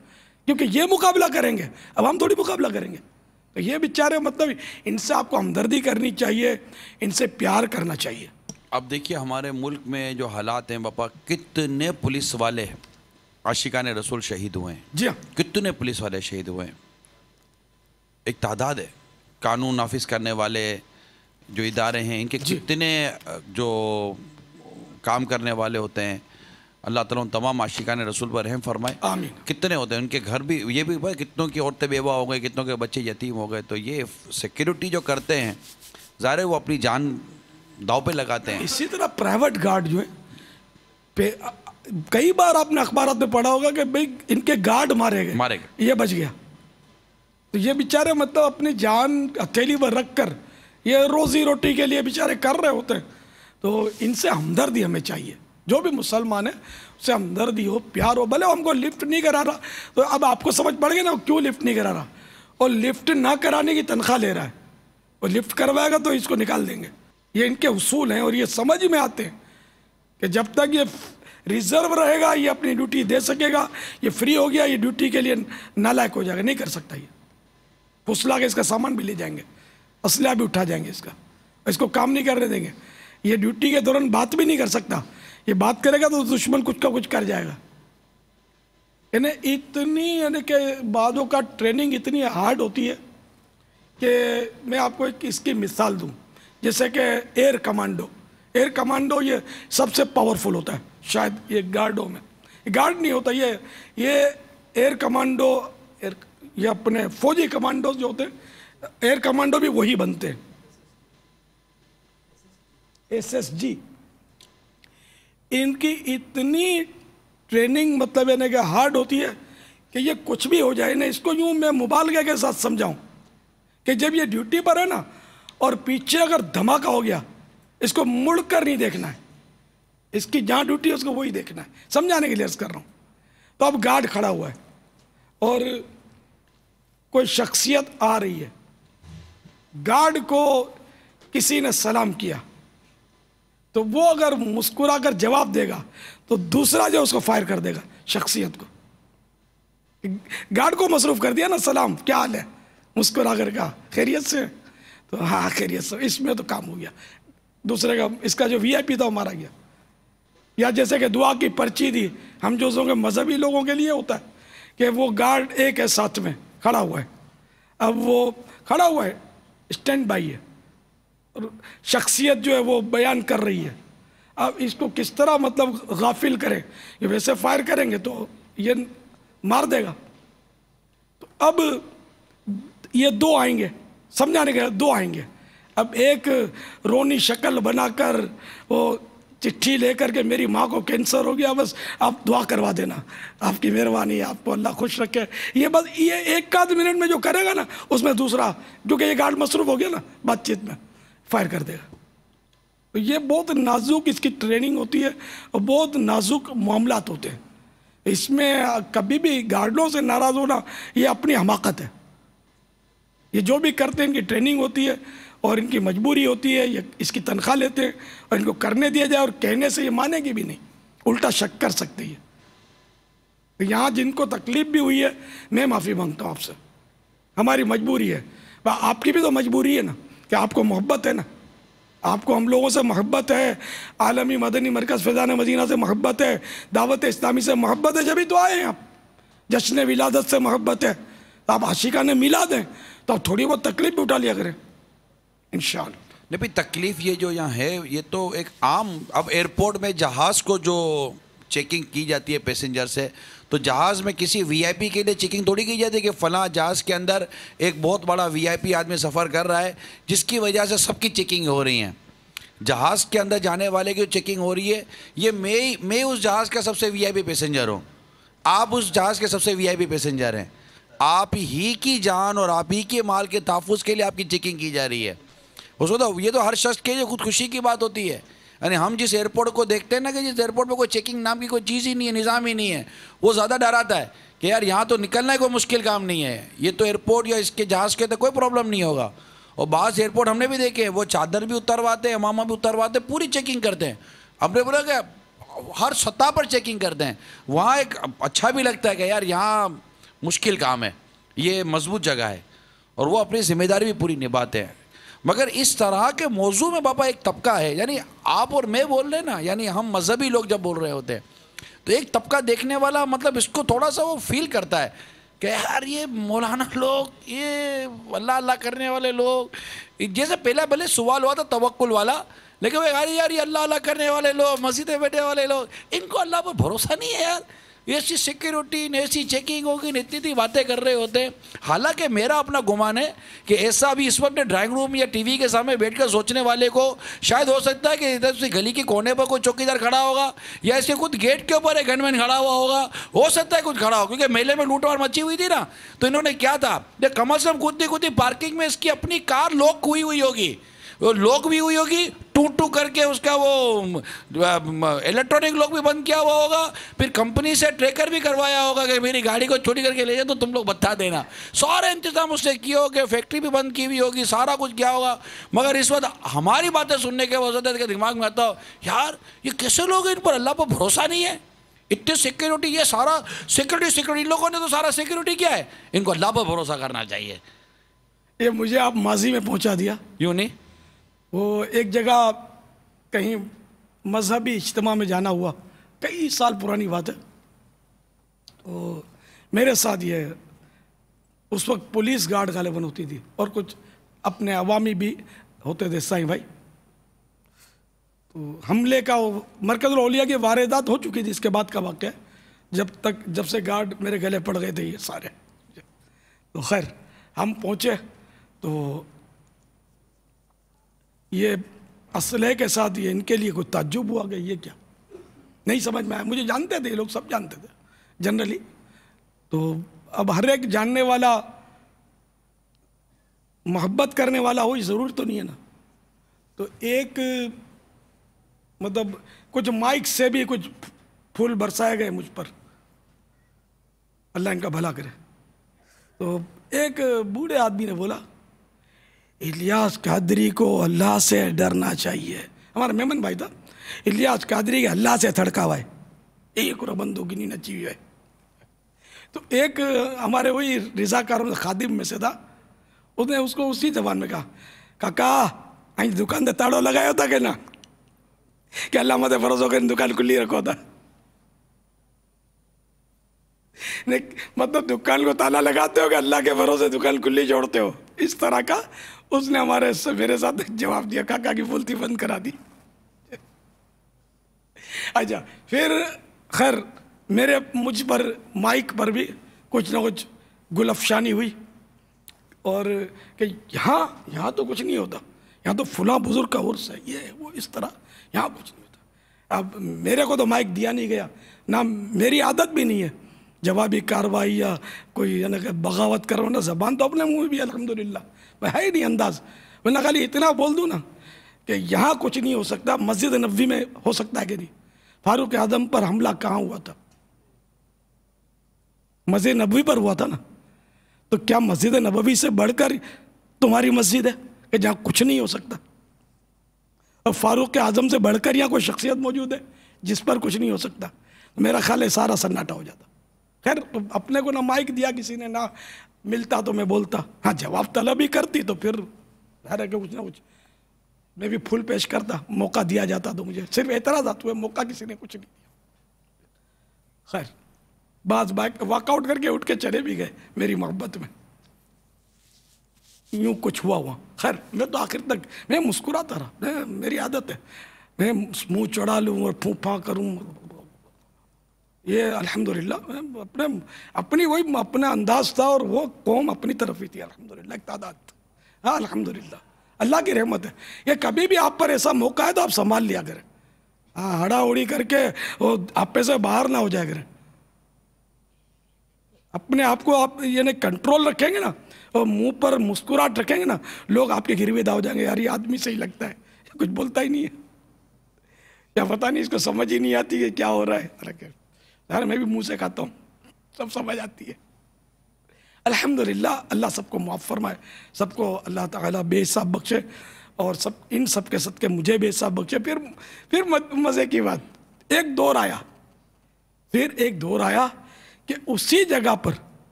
क्योंकि ये मुकाबला करेंगे अब हम थोड़ी मुकाबला करेंगे तो ये बेचारे मतलब इनसे आपको हमदर्दी करनी चाहिए इनसे प्यार करना चाहिए अब देखिए हमारे मुल्क में जो हालात हैं पापा कितने पुलिस वाले आशिका ने रसूल शहीद हुए हैं जी हाँ कितने पुलिस वाले शहीद हुए हैं एक तादाद है कानून नाफिज करने वाले जो इदारे हैं इनके कितने जो काम करने वाले होते हैं अल्लाह ताला उन तमाम आशिकान रसूल पर रहम फरमाए आमीन कितने होते हैं उनके घर भी ये भी भाई कितनों की औरतें बेवा हो गई कितनों के बच्चे यतीम हो गए तो ये सिक्योरिटी जो करते हैं ज़ाहिर वो अपनी जान दाव पे लगाते हैं इसी तरह प्राइवेट गार्ड जो है कई बार आपने अखबार में पढ़ा होगा कि भाई इनके गार्ड मारे गए मारे गए ये बच गया तो ये बेचारे मतलब अपनी जान हथेली पर रख कर ये रोज़ी रोटी के लिए बेचारे कर रहे होते हैं तो इनसे हमदर्दी हमें चाहिए जो भी मुसलमान है उसे हमदर्दी हो प्यार हो भले हमको लिफ्ट नहीं करा रहा तो अब आपको समझ पड़ गया ना क्यों लिफ्ट नहीं करा रहा और लिफ्ट ना कराने की तनख्वाह ले रहा है और लिफ्ट करवाएगा तो इसको निकाल देंगे ये इनके उसूल हैं और ये समझ में आते हैं कि जब तक ये रिजर्व रहेगा ये अपनी ड्यूटी दे सकेगा ये फ्री हो गया ये ड्यूटी के लिए नालायक हो जाएगा नहीं कर सकता ये फुसला के इसका सामान भी ले जाएंगे असलाह भी उठा जाएंगे इसका इसको काम नहीं करने देंगे ये ड्यूटी के दौरान बात भी नहीं कर सकता ये बात करेगा तो दुश्मन कुछ का कुछ कर जाएगा यानी इतनी यानी कि बादों का ट्रेनिंग इतनी हार्ड होती है कि मैं आपको एक इसकी मिसाल दूं जैसे कि एयर कमांडो एयर कमांडो ये सबसे पावरफुल होता है शायद ये गार्डों में गार्ड नहीं होता ये ये एयर कमांडो एयर ये अपने फौजी कमांडो जो होते हैं एयर कमांडो भी वही बनते हैं एस एस जी इनकी इतनी ट्रेनिंग मतलब यानी कि हार्ड होती है कि ये कुछ भी हो जाए ना इसको यूँ मैं मुबालगे के साथ समझाऊँ कि जब ये ड्यूटी पर है ना और पीछे अगर धमाका हो गया इसको मुड़ कर नहीं देखना है इसकी जहाँ ड्यूटी है उसको वही देखना है समझाने के लिए अर्ज कर रहा हूँ तो अब गार्ड खड़ा हुआ है और कोई शख्सियत आ रही है गार्ड को किसी ने सलाम किया तो वो अगर मुस्कुरा कर जवाब देगा तो दूसरा जो उसको फायर कर देगा शख्सियत को गार्ड को मसरूफ कर दिया ना सलाम क्या हाल है मुस्कुरा कर कहा खैरियत से तो हाँ खैरियत से इसमें तो काम हो गया दूसरे का इसका जो वीआईपी था वो मारा गया या जैसे कि दुआ की पर्ची दी हम जो सो मजहबी लोगों के लिए होता है कि वो गार्ड एक है साथ में खड़ा हुआ है अब वो खड़ा हुआ है स्टैंड बाई है शख्सियत जो है वो बयान कर रही है अब इसको किस तरह मतलब गाफिल करें ये वैसे फायर करेंगे तो ये मार देगा तो अब ये दो आएंगे समझाने के दो आएंगे अब एक रोनी शक्ल बनाकर वो चिट्ठी लेकर के मेरी माँ को कैंसर हो गया बस आप दुआ करवा देना आपकी मेहरबानी आपको अल्लाह खुश रखे ये बस ये एक आध मिनट में जो करेगा ना उसमें दूसरा क्योंकि ये गार्ड मसरूफ़ हो गया ना बातचीत में फायर कर देगा तो ये बहुत नाजुक इसकी ट्रेनिंग होती है और बहुत नाजुक मामला होते हैं इसमें कभी भी गार्डों से नाराज़ होना ये अपनी हमाकत है ये जो भी करते हैं इनकी ट्रेनिंग होती है और इनकी मजबूरी होती है ये इसकी तनख्वाह लेते हैं और इनको करने दिया जाए और कहने से ये मानेगी भी नहीं उल्टा शक कर सकती है तो यहाँ जिनको तकलीफ़ भी हुई है मैं माफ़ी मांगता हूँ आपसे हमारी मजबूरी है आपकी भी तो मजबूरी है ना कि आपको मोहब्बत है ना आपको हम लोगों से मोहब्बत है आलमी मदनी मरकज़ फ़ैज़ान मदीना से मोहब्बत है दावत इस्लामी से मोहब्बत है जब तो आए हैं आप जश्न विलादत से मोहब्बत है तो आप आशिका ने मिला दें तो आप थोड़ी बहुत तकलीफ़ भी उठा लिया करें इन लेकिन तकलीफ़ ये जो यहाँ है ये तो एक आम अब एयरपोर्ट में जहाज़ को जो चेकिंग की जाती है पैसेंजर से तो जहाज़ में किसी वीआईपी के लिए चेकिंग थोड़ी की जाती है कि फ़लाँ जहाज़ के अंदर एक बहुत बड़ा वीआईपी आदमी सफ़र कर रहा है जिसकी वजह से सबकी चेकिंग हो रही हैं जहाज़ के अंदर जाने वाले की चेकिंग हो रही है ये मैं मैं उस जहाज़ का सबसे वीआईपी पैसेंजर हूँ आप उस जहाज़ के सबसे वीआईपी पैसेंजर हैं आप ही की जान और आप ही के माल के तहफ़ के लिए आपकी चेकिंग की जा रही है उसको तो ये तो हर शख्स के लिए खुदकुशी की बात होती है यानी हम जिस एयरपोर्ट को देखते हैं ना कि जिस एयरपोर्ट पर कोई चेकिंग नाम की कोई चीज़ ही नहीं है निज़ाम ही नहीं है वो ज़्यादा डराता है कि यार यहाँ तो निकलना ही कोई मुश्किल काम नहीं है ये तो एयरपोर्ट या इसके जहाज़ के तो कोई प्रॉब्लम नहीं होगा और बास एयरपोर्ट हमने भी देखे वो चादर भी उतरवाते हैं मामा भी उतरवाते हैं पूरी चेकिंग करते हैं हमने बोला कि हर सतह पर चेकिंग करते हैं वहाँ एक अच्छा भी लगता है कि यार यहाँ मुश्किल काम है ये मजबूत जगह है और वो अपनी जिम्मेदारी भी पूरी निभाते हैं मगर इस तरह के मौजू में बाबा एक तबका है यानी आप और मैं बोल रहे ना यानी हम मजहबी लोग जब बोल रहे होते हैं तो एक तबका देखने वाला मतलब इसको थोड़ा सा वो फील करता है कि यार ये मौलाना लोग ये अल्लाह अल्लाह करने वाले लोग जैसे पहला पहले सवाल हुआ था तवक्ल वाला लेकिन वो यार यार ये अल्लाह अल्लाह करने वाले लोग मस्जिदें बैठे वाले लोग इनको अल्लाह पर भरोसा नहीं है यार ऐसी सिक्योरिटी ने ऐसी चेकिंग होगी इतनी इतनी बातें कर रहे होते हैं हालांकि मेरा अपना गुमान है कि ऐसा भी इस वक्त ड्राइंग रूम या टीवी के सामने बैठकर सोचने वाले को शायद हो सकता है कि इधर से गली के कोने पर कोई चौकीदार खड़ा होगा या इसके खुद गेट के ऊपर एक गनमैन खड़ा हुआ होगा हो सकता है कुछ खड़ा हो क्योंकि मेले में लूटवार मची हुई थी ना तो इन्होंने क्या था कम अज़ कम कूदती कूदती पार्किंग में इसकी अपनी कार लॉक हुई हुई होगी वो लॉक भी हुई होगी टू टू करके उसका वो इलेक्ट्रॉनिक लॉक भी बंद किया हुआ होगा फिर कंपनी से ट्रेकर भी करवाया होगा कि मेरी गाड़ी को चोरी करके ले जाए तो तुम लोग बता देना सारे इंतजाम उसने किए होंगे फैक्ट्री भी बंद की हुई होगी सारा कुछ किया होगा मगर इस वक्त हमारी बातें सुनने के वजह के दिमाग में आता हो यार ये कैसे लोग इन पर अल्लाह पर भरोसा नहीं है इतनी सिक्योरिटी ये सारा सिक्योरिटी सिक्योरिटी लोगों ने तो सारा सिक्योरिटी किया है इनको अल्लाह पर भरोसा करना चाहिए ये मुझे आप माजी में पहुंचा दिया यूँ नहीं वो एक जगह कहीं मजहबी इज्तम में जाना हुआ कई साल पुरानी बात है तो मेरे साथ ये उस वक्त पुलिस गार्ड गालिबन होती थी और कुछ अपने अवामी भी होते थे साई भाई तो हमले का मरकज़लिया की वारदात हो चुकी थी इसके बाद का वाक़ है जब तक जब से गार्ड मेरे गले पड़ गए थे ये सारे तो खैर हम पहुँचे तो ये असलह के साथ ये इनके लिए कोई ताज्जुब हुआ कि ये क्या नहीं समझ में आया मुझे जानते थे ये लोग सब जानते थे जनरली तो अब हर एक जानने वाला मोहब्बत करने वाला हो ज़रूर तो नहीं है ना तो एक मतलब कुछ माइक से भी कुछ फूल बरसाए गए मुझ पर अल्लाह इनका भला करे तो एक बूढ़े आदमी ने बोला इलियास कादरी को अल्लाह से डरना चाहिए हमारा मेमन भाई था इलियास कादरी अल्लाह से थड़का हुआ है एक गिनी नची हुई है तो एक हमारे वही रिजाकार खादिम में से था उसने उसको उसी जबान में कहा काका आई दुकान दे ताड़ो लगाया था कहना कि अल्लाह मत फरोज होकर दुकान खुली रखो था मतलब दुकान को ताला लगाते हो कि अल्लाह के भरोसे दुकान खुली जोड़ते हो इस तरह का उसने हमारे मेरे साथ जवाब दिया काका की बोलती बंद करा दी अच्छा फिर खैर मेरे मुझ पर माइक पर भी कुछ ना कुछ गुलफशानी हुई और कि यहाँ यहाँ तो कुछ नहीं होता यहाँ तो फुला बुज़ुर्ग का उर्स है ये है वो इस तरह यहाँ कुछ नहीं होता अब मेरे को तो माइक दिया नहीं गया ना मेरी आदत भी नहीं है जवाबी कार्रवाई या कोई यानी कि बगावत करो ना जबान तो अपने मुँह भी अलहमदिल्ला है ही नहीं अंदाज़ मैं ना खाली इतना बोल दूँ ना कि यहाँ कुछ नहीं हो सकता मस्जिद नबी में हो सकता है कि नहीं फारूक आदम पर हमला कहाँ हुआ था मस्जिद नबी पर हुआ था ना तो क्या मस्जिद नबवी से बढ़कर तुम्हारी मस्जिद है कि जहाँ कुछ नहीं हो सकता और फारूक आजम से बढ़कर यहाँ कोई शख्सियत मौजूद है जिस पर कुछ नहीं हो सकता मेरा ख्याल है सारा सन्नाटा हो जाता खैर अपने को ना माइक दिया किसी ने ना मिलता तो मैं बोलता हाँ जवाब तलब ही करती तो फिर हर के कुछ ना कुछ मैं भी फुल पेश करता मौका दिया जाता तो मुझे सिर्फ एतराज आता हुआ मौका किसी ने कुछ नहीं दिया खैर बाज बाइक वॉकआउट करके उठ के चले भी गए मेरी मोहब्बत में यूं कुछ हुआ हुआ खैर मैं तो आखिर तक मैं मुस्कुराता रहा मैं मेरी आदत है मैं मुंह चढ़ा लूँ और फूफा करूँ ये अल्हम्दुलिल्लाह अपने अपनी वही अपना अंदाज था और वो कौम अपनी तरफ ही थी अल्हम्दुलिल्लाह एक तादाद हाँ अल्हम्दुलिल्लाह अल्लाह की रहमत है ये कभी भी आप पर ऐसा मौका है तो आप संभाल लिया करें हाँ हड़ा उड़ी करके वो आप पे से बाहर ना हो जाए करें अपने आप को आप यानी कंट्रोल रखेंगे ना और मुंह पर मुस्कुराहट रखेंगे ना लोग आपके घिरवे दाव जाएंगे यार ये आदमी सही लगता है कुछ बोलता ही नहीं है या पता नहीं इसको समझ ही नहीं आती है क्या हो रहा है यार मैं भी मुंह से खाता हूँ सब समझ आती है अल्हम्दुलिल्लाह अल्लाह सबको मुआफ़ फरमाए सबको अल्लाह ताला बेहिसाब बख्शे और सब इन सब के सद के मुझे बेहसाब बख्शे फिर फिर मज़े की बात एक दौर आया फिर एक दौर आया कि उसी जगह पर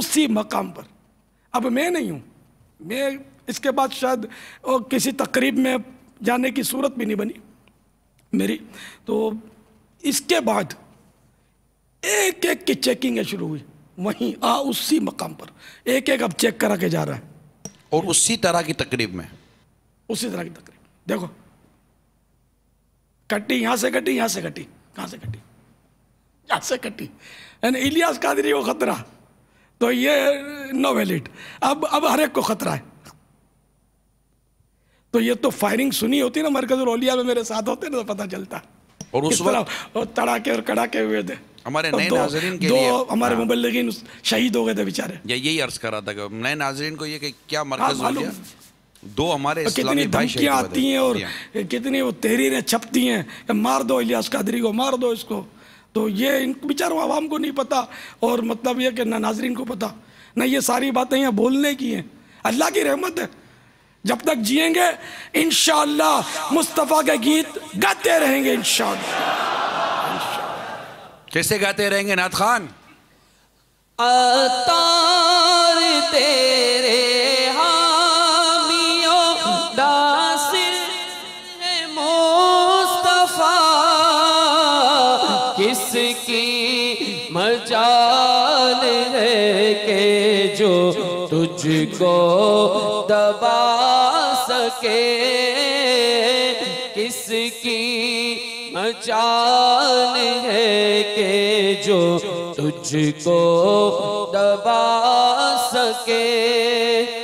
उसी मकाम पर अब मैं नहीं हूँ मैं इसके बाद शायद किसी तकरीब में जाने की सूरत भी नहीं बनी मेरी तो इसके बाद एक एक की चेकिंग शुरू हुई वहीं आ उसी मकाम पर एक एक अब चेक करा के जा रहा है और उसी तरह की तकरीब में उसी तरह की तकरीब देखो कटी यहां से कटी यहां से कटी कहां से कटी यहां से कटी यानी इलियास कादरी को खतरा तो ये नो वैलिड अब अब हर एक को खतरा है तो ये तो फायरिंग सुनी होती ना मरकजुल ओलिया में मेरे साथ होते ना तो पता चलता और उस वक्त तड़ाके और कड़ाके हुए थे हमारे नए नाजरीन के दो लिए हमारे हाँ। मोबाइल लेकिन शहीद हो गए थे बेचारे ये यही अर्ज कर रहा था कि नए नाजरीन को ये कि क्या हाँ, मरकज हो गया दो हमारे कितनी धमकियां आती हैं और हाँ। कितनी वो तहरीरें छपती हैं मार दो इलियास कादरी को मार दो इसको तो ये इन बेचारों आवाम को नहीं पता और मतलब ये कि ना नाजरीन को पता ना ये सारी बातें यहाँ बोलने की हैं अल्लाह की रहमत है जब तक जिएंगे इन मुस्तफ़ा के गीत गाते रहेंगे इन कैसे गाते रहेंगे नाथ खान अतार तेरे किसकी मजाल है के जो तुझको दबा सके इसकी मचान है के जो तुझको दबा सके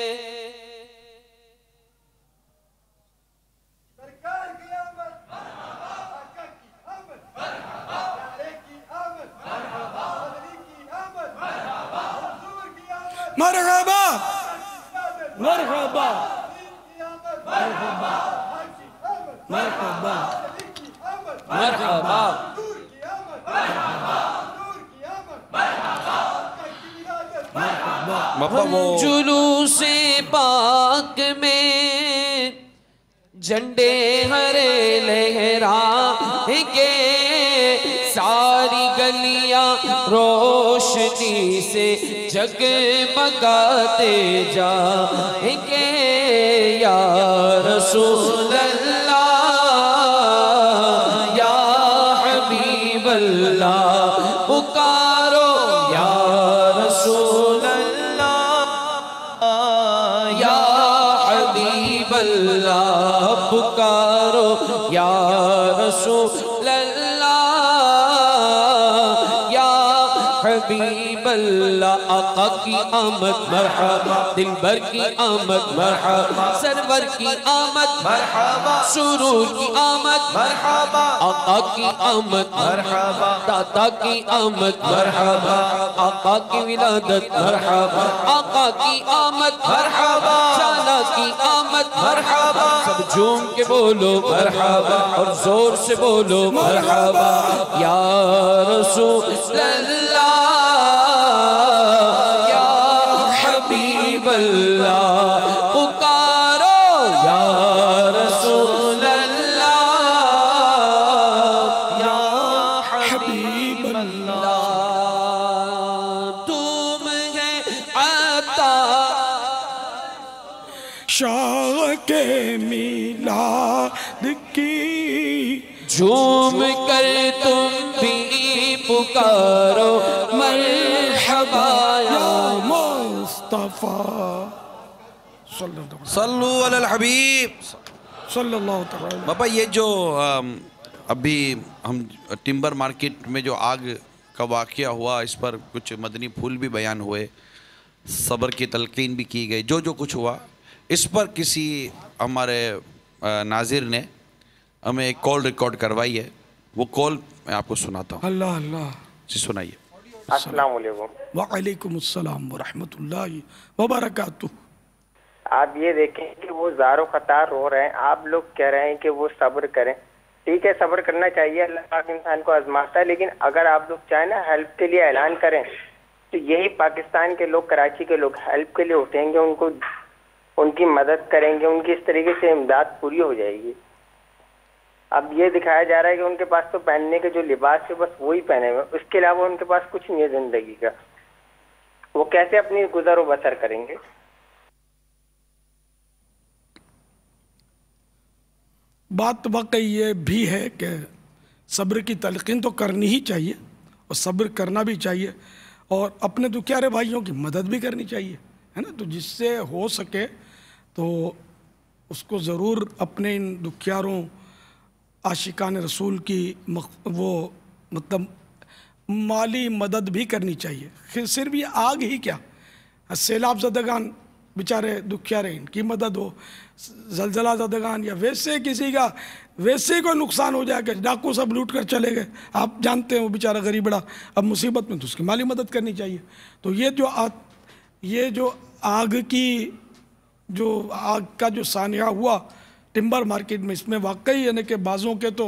झंडे हरे लहरा के सारी गलियां रोशनी से जग मगाते जा के यार सुंदर रसूल अल्लाह या हबीब अल्लाह आका की आमद मरहबा दिल भर की आमद मरहबा सरवर की आमद मरहबा सुरूर की आमद मरहबा आका की आमद मरहबा दाता की आमद मरहबा आका की विलादत मरहबा आका की आमद मरहबा शाना की आमद मरहबा झूम के बोलो मरहबा और जोर से बोलो मरहबा या रसूल हबीब बाबा ये जो अभी हम टिम्बर मार्केट में जो आग का वाक़ हुआ इस पर कुछ मदनी फूल भी बयान हुए सब्र की तलकिन भी की गई जो जो कुछ हुआ इस पर किसी हमारे नाजिर ने हमें एक कॉल रिकॉर्ड करवाई है वो कॉल मैं आपको सुनाता हूँ अल्लाह अल्लाह जी सुनाइए वालेकुम अस्सलाम वरहमतुल्लाहि आप ये देखें कि वो जारो कतार रो रहे हैं आप लोग कह रहे हैं कि वो सब्र करें ठीक है सब्र करना चाहिए अल्लाह पाक इंसान को आजमाता है लेकिन अगर आप लोग चाहें ना हेल्प के लिए ऐलान करें तो यही पाकिस्तान के लोग कराची के लोग हेल्प के लिए उठेंगे उनको उनकी मदद करेंगे उनकी इस तरीके से इमदाद पूरी हो जाएगी अब ये दिखाया जा रहा है कि उनके पास तो पहनने के जो लिबास है बस वही पहने हुए उसके अलावा उनके पास कुछ नहीं है जिंदगी का वो कैसे अपनी गुजर व बसर करेंगे बात तो वाकई ये भी है कि सब्र की तलकिन तो करनी ही चाहिए और सब्र करना भी चाहिए और अपने दुखियारे तो भाइयों की मदद भी करनी चाहिए है ना तो जिससे हो सके तो उसको ज़रूर अपने इन दुखियारों आशिकान रसूल की वो मतलब माली मदद भी करनी चाहिए सिर्फ ये आग ही क्या सैलाब जदगान बेचारे दुखिया रहे इनकी मदद हो जलजला जदगान या वैसे किसी का वैसे कोई नुकसान हो जाए कि डाकू सब लूट कर चले गए आप जानते हैं वो बेचारा गरीब बड़ा अब मुसीबत में तो उसकी माली मदद करनी चाहिए तो ये जो आ, ये जो आग की जो आग का जो सानिया हुआ टिम्बर मार्केट में इसमें वाकई यानी कि बाज़ों के तो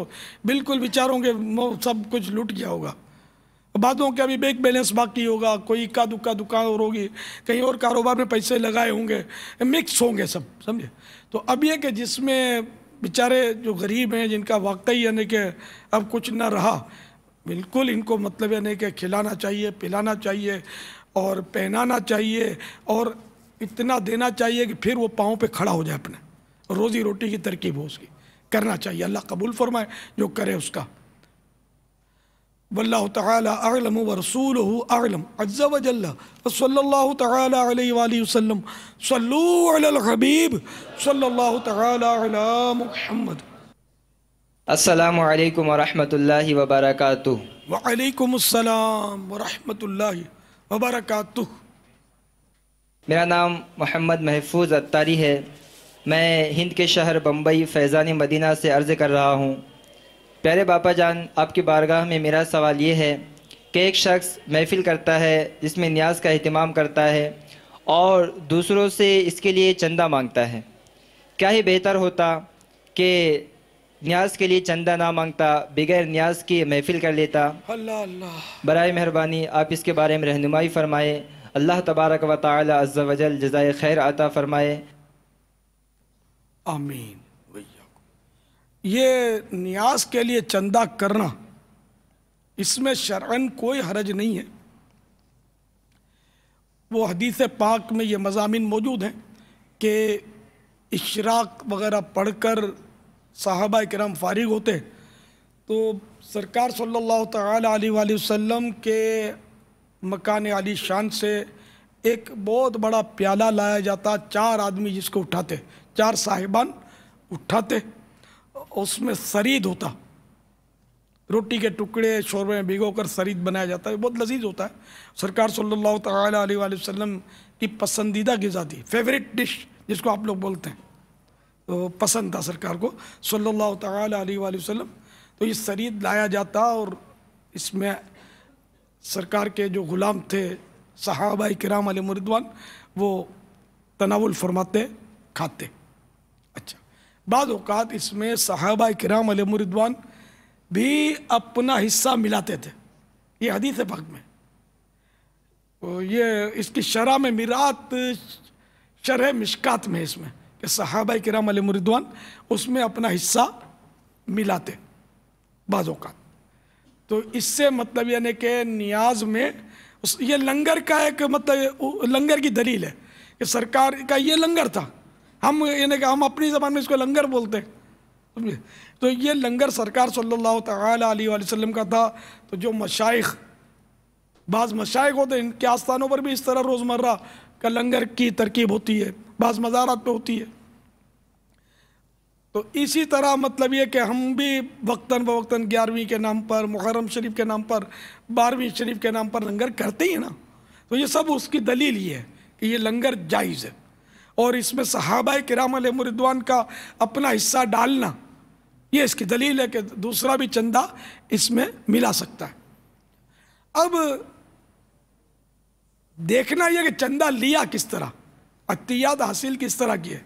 बिल्कुल बेचारों के सब कुछ लूट गया होगा बातों के अभी बैंक बैलेंस बाकी होगा कोई इक्का दुक्का दुकान और होगी कहीं और कारोबार में पैसे लगाए होंगे मिक्स होंगे सब समझे तो अब ये कि जिसमें बेचारे जो गरीब हैं जिनका वाकई यानी कि अब कुछ ना रहा बिल्कुल इनको मतलब यानी कि खिलाना चाहिए पिलाना चाहिए और पहनाना चाहिए और इतना देना चाहिए कि फिर वो पाँव पर खड़ा हो जाए अपने रोज़ी रोटी की तरकीब हो उसकी करना चाहिए अल्लाह कबूल फरमाए जो करे उसका वल्ला तलम वरसूल आलम अज्जा वजल्ला वसल्ला तसलम सलूबीब सल्ला तहमद अल्लाम वरहमल वबरक वालेकुमसम वरहमल वबरक मेरा नाम मोहम्मद महफूज अत्तारी है मैं हिंद के शहर बम्बई फैज़ान मदीना से अर्ज़ कर रहा हूँ प्यारे बापा जान आपकी बारगाह में मेरा सवाल ये है कि एक शख्स महफिल करता है जिसमें न्याज का अहतमाम करता है और दूसरों से इसके लिए चंदा मांगता है क्या ही बेहतर होता कि न्याज के लिए चंदा ना मांगता बगैर न्याज की महफिल कर लेता बरए बर मेहरबानी आप इसके बारे में रहनुमाई फरमाए अल्लाह तबारक वजल जजाय खैर आता फरमाए आमीन ये न्यास के लिए चंदा करना इसमें शर्न कोई हरज नहीं है वो हदीस पाक में ये मजामी मौजूद हैं कि इशराक वगैरह पढ़कर साहबा कराम फारिग होते तो सरकार सल्लल्लाहु अलैहि वसल्लम के मकान आली शान से एक बहुत बड़ा प्याला लाया जाता चार आदमी जिसको उठाते चार साहिबान उठाते उसमें शरीद होता रोटी के टुकड़े शोरबे में भिगो कर शरीद बनाया जाता है बहुत लजीज होता है सरकार सल्लल्लाहु अलैहि वसल्लम की पसंदीदा गज़ा थी फेवरेट डिश जिसको आप लोग बोलते हैं तो पसंद था सरकार को सल्लल्लाहु अलैहि वसल्लम तो ये शरीद लाया जाता और इसमें सरकार के जो ग़ुलाम थे सहाबा कराम मरिदवान वो तनावुल फरमाते खाते अच्छा बाद इसमें साहबा कराम अलमरिदवान भी अपना हिस्सा मिलाते थे ये हदीस है पाक में तो ये इसकी शरह में मीरात शरह मिशकात में इसमें कि साहबा कराम अलमरिदवान उसमें अपना हिस्सा मिलाते बाज़ात तो इससे मतलब यानी कि नियाज में उस ये लंगर का एक मतलब लंगर की दलील है कि सरकार का ये लंगर था हम यानी कि हम अपनी ज़बान में इसको लंगर बोलते हैं समझे तो ये लंगर सरकार सल्लल्लाहु अलैहि वसल्लम का था तो जो मशाइख बाज़ मशाइ होते हैं इनके आस्थानों पर भी इस तरह रोज़मर्रा का लंगर की तरकीब होती है बाज़ मजारत पे होती है तो इसी तरह मतलब ये कि हम भी वक्ता बवक्ता ग्यारहवीं के नाम पर मुहरम शरीफ के नाम पर बारहवीं शरीफ के नाम पर लंगर करते ही ना तो ये सब उसकी दलील ही है कि ये लंगर जायज़ है और इसमें सहाबा राम मरिद्वान का अपना हिस्सा डालना ये इसकी दलील है कि दूसरा भी चंदा इसमें मिला सकता है अब देखना यह कि चंदा लिया किस तरह अतियात हासिल किस तरह की है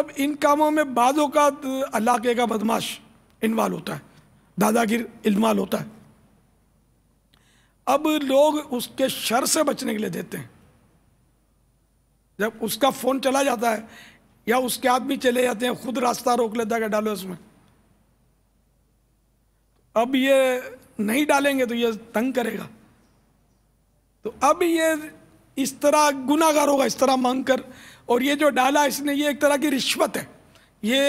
अब इन कामों में बाजों का अलाके का बदमाश इन्वाल्व होता है दादागिर इन्वाल्व होता है अब लोग उसके शर से बचने के लिए देते हैं जब उसका फ़ोन चला जाता है या उसके आदमी चले जाते हैं खुद रास्ता रोक लेता है डालो इसमें अब ये नहीं डालेंगे तो ये तंग करेगा तो अब ये इस तरह गुनागार होगा इस तरह मांग कर और ये जो डाला इसने ये एक तरह की रिश्वत है ये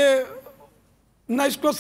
ना इसको